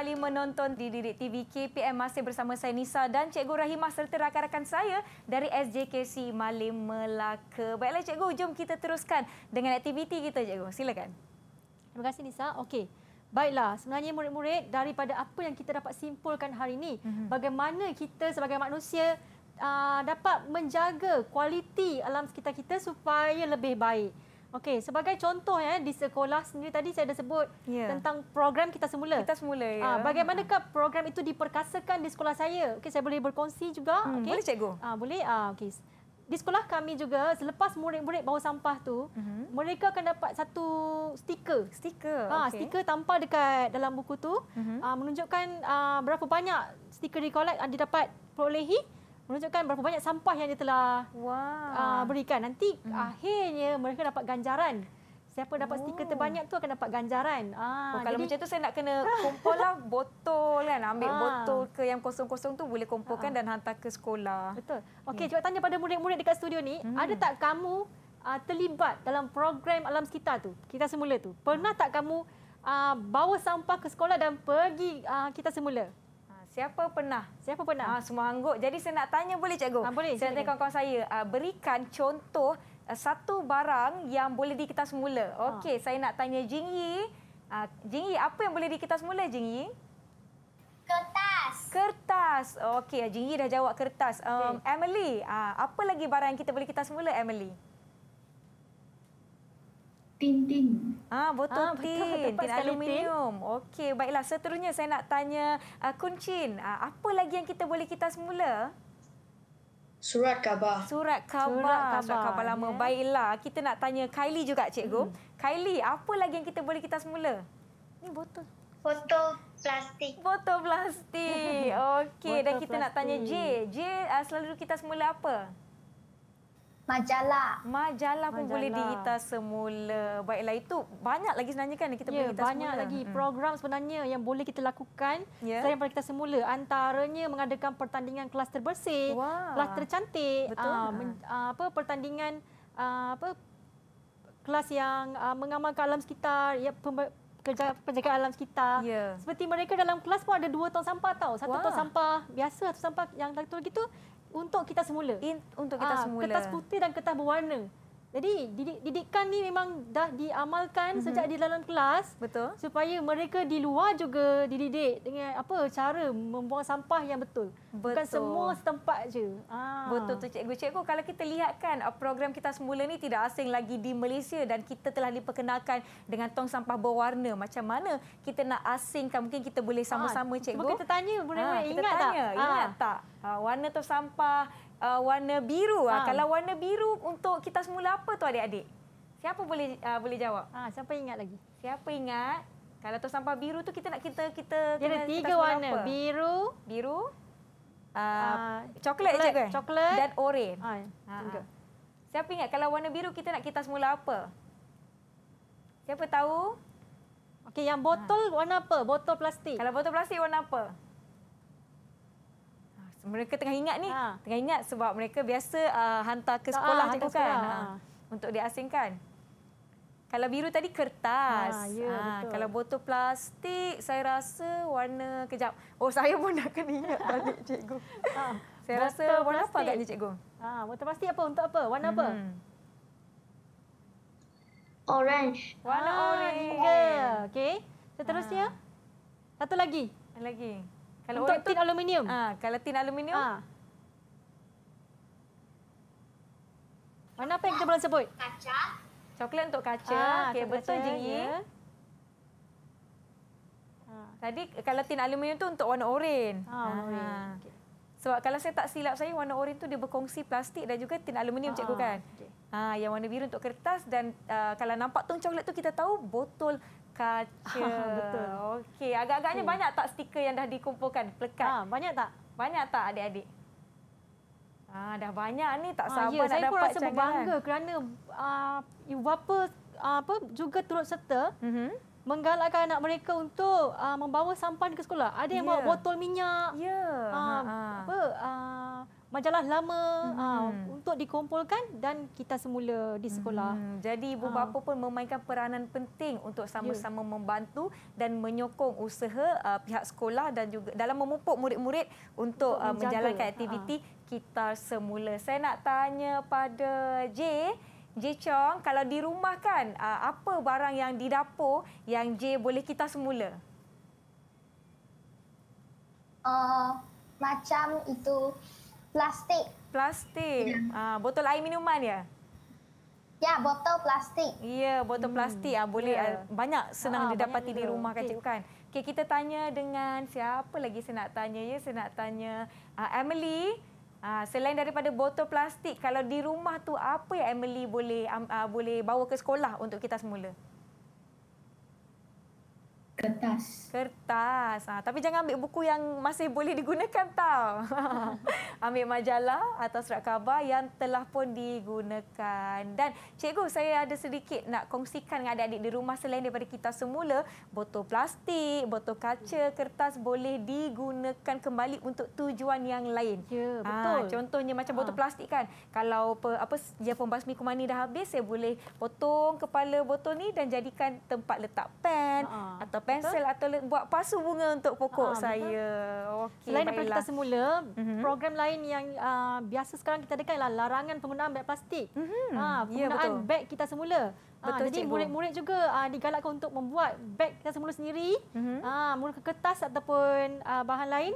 kembali menonton di Didik TV KPM masih bersama saya Nisa dan Cikgu Rahimah serta rakan-rakan saya dari SJKC Malim Melaka. Baiklah Cikgu, jom kita teruskan dengan aktiviti kita Cikgu. Silakan. Terima kasih Nisa. Okey. Baiklah, sebenarnya murid-murid daripada apa yang kita dapat simpulkan hari ini, mm-hmm. bagaimana kita sebagai manusia uh, dapat menjaga kualiti alam sekitar kita supaya lebih baik. Okey, sebagai contoh ya di sekolah sendiri tadi saya ada sebut ya. tentang program kita semula. Kita semula ya. Ah, bagaimanakah program itu diperkasakan di sekolah saya? Okey, saya boleh berkongsi juga. Hmm, okay. Boleh cikgu. Ah, boleh. Ah, okey. Di sekolah kami juga selepas murid-murid bawa sampah tu, mm-hmm. mereka akan dapat satu stiker. Stiker. Ah, okay. stiker tampal dekat dalam buku tu, mm-hmm. ah, menunjukkan ah, berapa banyak stiker di collect ah, didapat perolehi menunjukkan berapa banyak sampah yang dia telah wow. uh, ah, berikan. Nanti hmm. akhirnya mereka dapat ganjaran. Siapa dapat oh. stiker terbanyak tu akan dapat ganjaran. Ah, oh, kalau jadi, macam tu saya nak kena kumpul lah botol kan. Ambil ah. botol ke yang kosong-kosong tu boleh kumpulkan ah. dan hantar ke sekolah. Betul. Hmm. Okey, cuba tanya pada murid-murid dekat studio ni. Hmm. Ada tak kamu uh, terlibat dalam program alam sekitar tu? Kita semula tu. Pernah tak kamu uh, bawa sampah ke sekolah dan pergi uh, kita semula? siapa pernah? Siapa pernah? Ha, semua angguk. Jadi saya nak tanya boleh cikgu? Ha, boleh. Saya nak tanya kawan-kawan saya. Uh, berikan contoh uh, satu barang yang boleh dikitar semula. Okey, saya nak tanya Jing Yi. Uh, Jing Yi, apa yang boleh dikitar semula Jing Yi? Kertas. Kertas. Okey, Jing Yi dah jawab kertas. Um, okay. Emily, uh, apa lagi barang yang kita boleh kitar semula Emily? tin-tin. Ah, botol ah, tin, tin aluminium. Okey, baiklah. Seterusnya saya nak tanya uh, Kun Chin, uh, apa lagi yang kita boleh kita semula? Surat khabar. Surat khabar. Surat khabar, khabar lama. Yeah. Baiklah, kita nak tanya Kylie juga, Cikgu. Mm. Kylie, apa lagi yang kita boleh kita semula? Ini botol. Botol plastik. Botol plastik. Okey, dan kita plastik. nak tanya J. J, uh, selalu kita semula Apa? majalah. Majalah pun majalah. boleh dihitar semula. Baiklah itu banyak lagi sebenarnya kan kita ya, boleh hitar banyak semula. Banyak lagi hmm. program sebenarnya yang boleh kita lakukan ya. selain pada kita semula. Antaranya mengadakan pertandingan kelas terbersih, wow. kelas tercantik, Betul. Ah, men, aa, ah, apa pertandingan aa, ah, apa kelas yang aa, mengamalkan alam sekitar, ya, kerja penjaga alam sekitar. Ya. Seperti mereka dalam kelas pun ada dua tong sampah tau. Satu wow. tong sampah biasa, satu sampah yang satu lagi tu untuk kita semula. In, untuk kita ha, semula. Kertas putih dan kertas berwarna. Jadi didik, didikan ni memang dah diamalkan mm-hmm. sejak di dalam kelas betul supaya mereka di luar juga dididik dengan apa cara membuang sampah yang betul, betul. bukan semua setempat je. Ah. Betul tu cikgu. Cikgu kalau kita lihat kan uh, program kita semula ni tidak asing lagi di Malaysia dan kita telah diperkenalkan dengan tong sampah berwarna. Macam mana kita nak asingkan mungkin kita boleh ha, sama-sama ah. cikgu. kita tanya boleh ah, ingat tanya. tak? Ingat ah. tak? warna tu sampah uh, warna biru. Ha. Kalau warna biru untuk kita semula apa tu adik-adik? Siapa boleh uh, boleh jawab? Ha, siapa ingat lagi? Siapa ingat? Kalau tu sampah biru tu kita nak kita kita Dia ada tiga warna. Apa? Biru, biru. Uh, coklat, coklat je ke? Coklat dan oren. Ha, ha. Siapa ingat kalau warna biru kita nak kita semula apa? Siapa tahu? Okey, yang botol ha. warna apa? Botol plastik. Kalau botol plastik warna apa? mereka tengah ingat ni ha. tengah ingat sebab mereka biasa uh, hantar ke sekolah ha, tu kan? sekolah. kan ha. untuk diasingkan kalau biru tadi kertas ha, ya, ha. kalau botol plastik saya rasa warna kejap oh saya pun nak kena ingat balik cikgu ha. saya botol rasa warna plastik. apa agaknya cikgu ha botol plastik apa untuk apa warna hmm. apa orange warna ha, orange ke okey seterusnya ha. satu lagi lagi kalau untuk orang tin tu, aluminium. Ah, ha, kalau tin aluminium. Ha. Mana apa yang kita belum sebut? Kaca. Coklat untuk kaca. Ha, Okey, betul je. Ya. Ah. Tadi kalau tin aluminium tu untuk warna oren. Ha, warna oren. Sebab kalau saya tak silap saya, warna oren tu dia berkongsi plastik dan juga tin aluminium, ha, cikgu kan? Okay. Ha, yang warna biru untuk kertas dan uh, kalau nampak tong coklat tu kita tahu botol kaca. Betul. Okey, agak-agaknya banyak tak stiker yang dah dikumpulkan pelekat? Ha, banyak tak? Banyak tak adik-adik? Ah, dah banyak ni tak ah, sabar ha, ya, nak saya dapat. Saya pun rasa berbangga kan. kerana uh, ah, ibu bapa uh, apa juga turut serta. Mm -hmm. Menggalakkan anak mereka untuk uh, membawa sampan ke sekolah. Ada yang yeah. bawa ya. botol minyak. Ya. Yeah. Uh, ha, ha. apa? Uh, majalah lama ah, hmm. aa, untuk dikumpulkan dan kita semula di sekolah. Hmm. Jadi ibu ah. bapa pun memainkan peranan penting untuk ya. sama-sama yeah. membantu dan menyokong usaha aa, ah, pihak sekolah dan juga dalam memupuk murid-murid untuk, untuk menjalankan aktiviti aa. kita semula. Saya nak tanya pada J J Chong kalau di rumah kan aa, apa barang yang di dapur yang J boleh kita semula? Uh, macam itu plastik. Plastik. Ya. Ha, botol air minuman ya? Ya, botol plastik. Ya, botol hmm. plastik. Ha, boleh ya. Ah, banyak senang ha, didapati banyak di rumah kan, cikgu kan? Okey, kita tanya dengan siapa lagi saya nak tanya ya? Saya nak tanya uh, Emily. Ha, selain daripada botol plastik, kalau di rumah tu apa yang Emily boleh uh, boleh bawa ke sekolah untuk kita semula? Kertas. Kertas. Ha, tapi jangan ambil buku yang masih boleh digunakan tau. ambil majalah atau surat khabar yang telah pun digunakan. Dan cikgu saya ada sedikit nak kongsikan dengan adik-adik di rumah selain daripada kita semula. Botol plastik, botol kaca, kertas boleh digunakan kembali untuk tujuan yang lain. Ya, ah, betul. Ha, contohnya macam ha. botol ah. plastik kan. Kalau apa, apa ya basmi kuman kumani dah habis, saya boleh potong kepala botol ni dan jadikan tempat letak pen ha. atau pensel atau buat pasu bunga untuk pokok ha, saya. Okey. Selain daripada kita semula, mm-hmm. program lain yang uh, biasa sekarang kita adakan ialah larangan penggunaan beg plastik. Mm-hmm. Ha, penggunaan yeah, beg kita semula. Ha, jadi cikgu. murid-murid juga uh, digalakkan untuk membuat beg kita semula sendiri. Mm-hmm. Ha, menggunakan kertas ataupun uh, bahan lain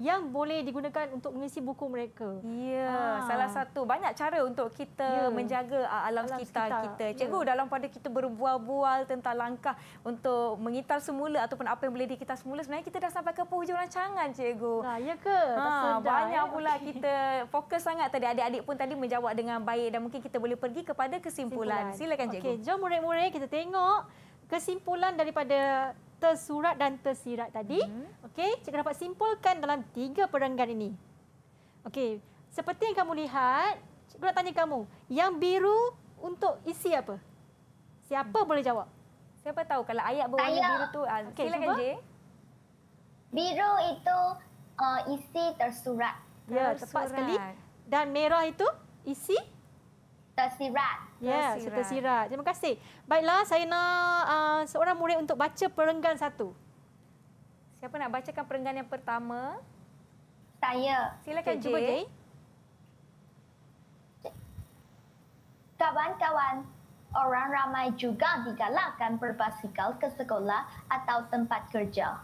yang boleh digunakan untuk mengisi buku mereka. Ya, ha. salah satu banyak cara untuk kita ya. menjaga ah, alam, alam sekitar, sekitar kita. Ya. Cikgu, dalam pada kita berbual-bual tentang langkah untuk mengitar semula ataupun apa yang boleh dikitar semula, sebenarnya kita dah sampai ke penghujung rancangan, cikgu. Ha, ya ke? Ha. banyak eh? pula okay. kita fokus sangat tadi. Adik-adik pun tadi menjawab dengan baik dan mungkin kita boleh pergi kepada kesimpulan. Simpulan. Silakan, cikgu. Okay. Jom, murid-murid, kita tengok kesimpulan daripada tersurat dan tersirat tadi. Hmm. Okey, cikgu dapat simpulkan dalam tiga perenggan ini. Okey, seperti yang kamu lihat, cikgu nak tanya kamu, yang biru untuk isi apa? Siapa hmm. boleh jawab? Siapa tahu kalau ayat berwarna Saya. biru tu? Ah, okay, silakan, Jay. Biru itu uh, isi tersurat. Ya, tersurat. tepat sekali. Dan merah itu isi? Tersirat. Ya, Sirat. Serta Sirat. Terima kasih. Baiklah, saya nak uh, seorang murid untuk baca perenggan satu. Siapa nak bacakan perenggan yang pertama? Saya. Silakan Jadi. cuba, Jay. Kawan-kawan, orang ramai juga digalakkan berbasikal ke sekolah atau tempat kerja.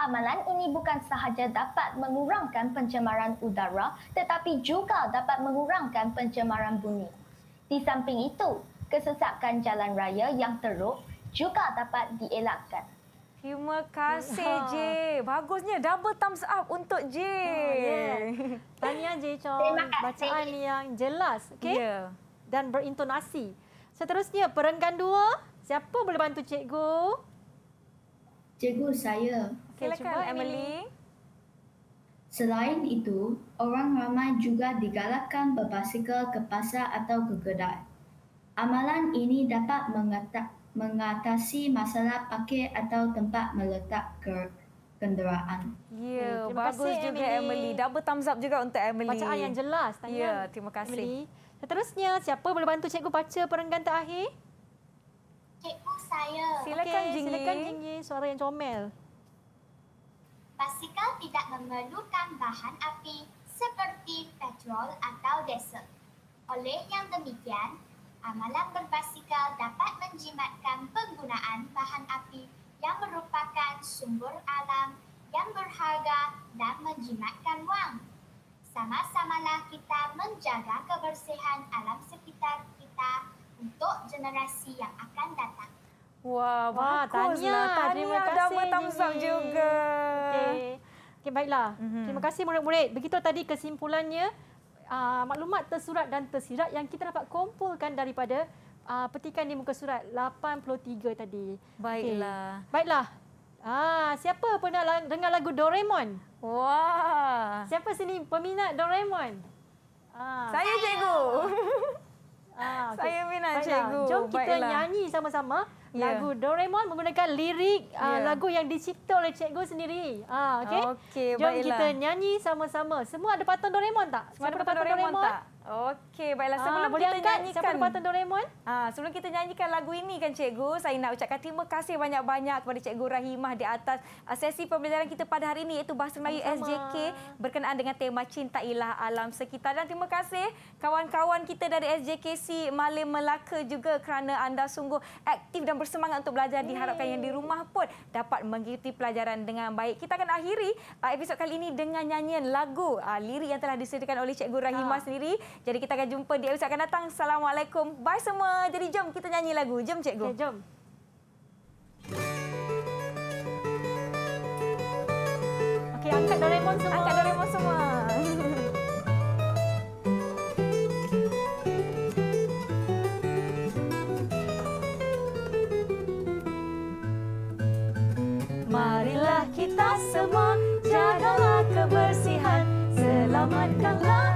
Amalan ini bukan sahaja dapat mengurangkan pencemaran udara tetapi juga dapat mengurangkan pencemaran bunyi. Di samping itu, kesesakan jalan raya yang teruk juga dapat dielakkan. Terima kasih, J. Bagusnya. Double thumbs up untuk J. Oh, Tanya J. Chong. Bacaan yang jelas okay? yeah. dan berintonasi. Seterusnya, perenggan dua. Siapa boleh bantu cikgu? Cikgu, saya. Okay, Silakan, Emily. Emily. Selain itu, orang ramai juga digalakkan berbasikal ke pasar atau ke kedai. Amalan ini dapat mengatasi masalah parkir atau tempat meletak ke kenderaan. Ya, yeah, hmm, bagus kasih, juga Emily. Emily. Double thumbs up juga untuk Emily. Bacaan yang jelas. Ya, yeah, terima kasih. Emily. Seterusnya, siapa boleh bantu cikgu baca perenggan terakhir? Cikgu saya. Silakan okay, Jingyi. Silakan Jingyi, suara yang comel. Basikal tidak memerlukan bahan api seperti petrol atau diesel. Oleh yang demikian, amalan berbasikal dapat menjimatkan penggunaan bahan api yang merupakan sumber alam yang berharga dan menjimatkan wang. Sama-samalah kita menjaga kebersihan alam sekitar kita untuk generasi yang akan datang. Wah, wah, lah. tanya. Terima kasih. Dama Tamsang juga. Okay, Okey, baiklah. Mm-hmm. Terima kasih murid-murid. Begitu tadi kesimpulannya uh, maklumat tersurat dan tersirat yang kita dapat kumpulkan daripada uh, petikan di muka surat 83 tadi. Baiklah. Okay. Baiklah. Ah, siapa pernah dengar lagu Doraemon? Wah. Siapa sini peminat Doraemon? Ah, saya cikgu. Ah, okay. saya minat baiklah. cikgu. Jom kita baiklah. nyanyi sama-sama yeah. lagu Doraemon menggunakan lirik yeah. Uh, ya. lagu yang dicipta oleh cikgu sendiri. Uh, ah, okay? okay, Jom baiklah. kita nyanyi sama-sama. Semua ada patung Doraemon tak? Semua, ada patung Doraemon, tak? Okey, baiklah. Ah, sebelum Aa, kita nyanyikan... Siapa kekuatan Doraemon? Aa, ah, sebelum kita nyanyikan lagu ini kan, Cikgu, saya nak ucapkan terima kasih banyak-banyak kepada Cikgu Rahimah di atas ah, sesi pembelajaran kita pada hari ini, iaitu Bahasa Melayu SJK berkenaan dengan tema Cinta Ilah Alam Sekitar. Dan terima kasih kawan-kawan kita dari SJKC Malim Melaka juga kerana anda sungguh aktif dan bersemangat untuk belajar. Hmm. Diharapkan yang di rumah pun dapat mengikuti pelajaran dengan baik. Kita akan akhiri episod kali ini dengan nyanyian lagu lirik yang telah disediakan oleh Cikgu Rahimah Aa. sendiri. Jadi kita akan jumpa di episode akan datang. Assalamualaikum. Bye semua. Jadi jom kita nyanyi lagu. Jom cikgu. Okay, jom. Okey, angkat Doraemon semua. Angkat Doraemon semua. Marilah kita semua jagalah kebersihan, selamatkanlah.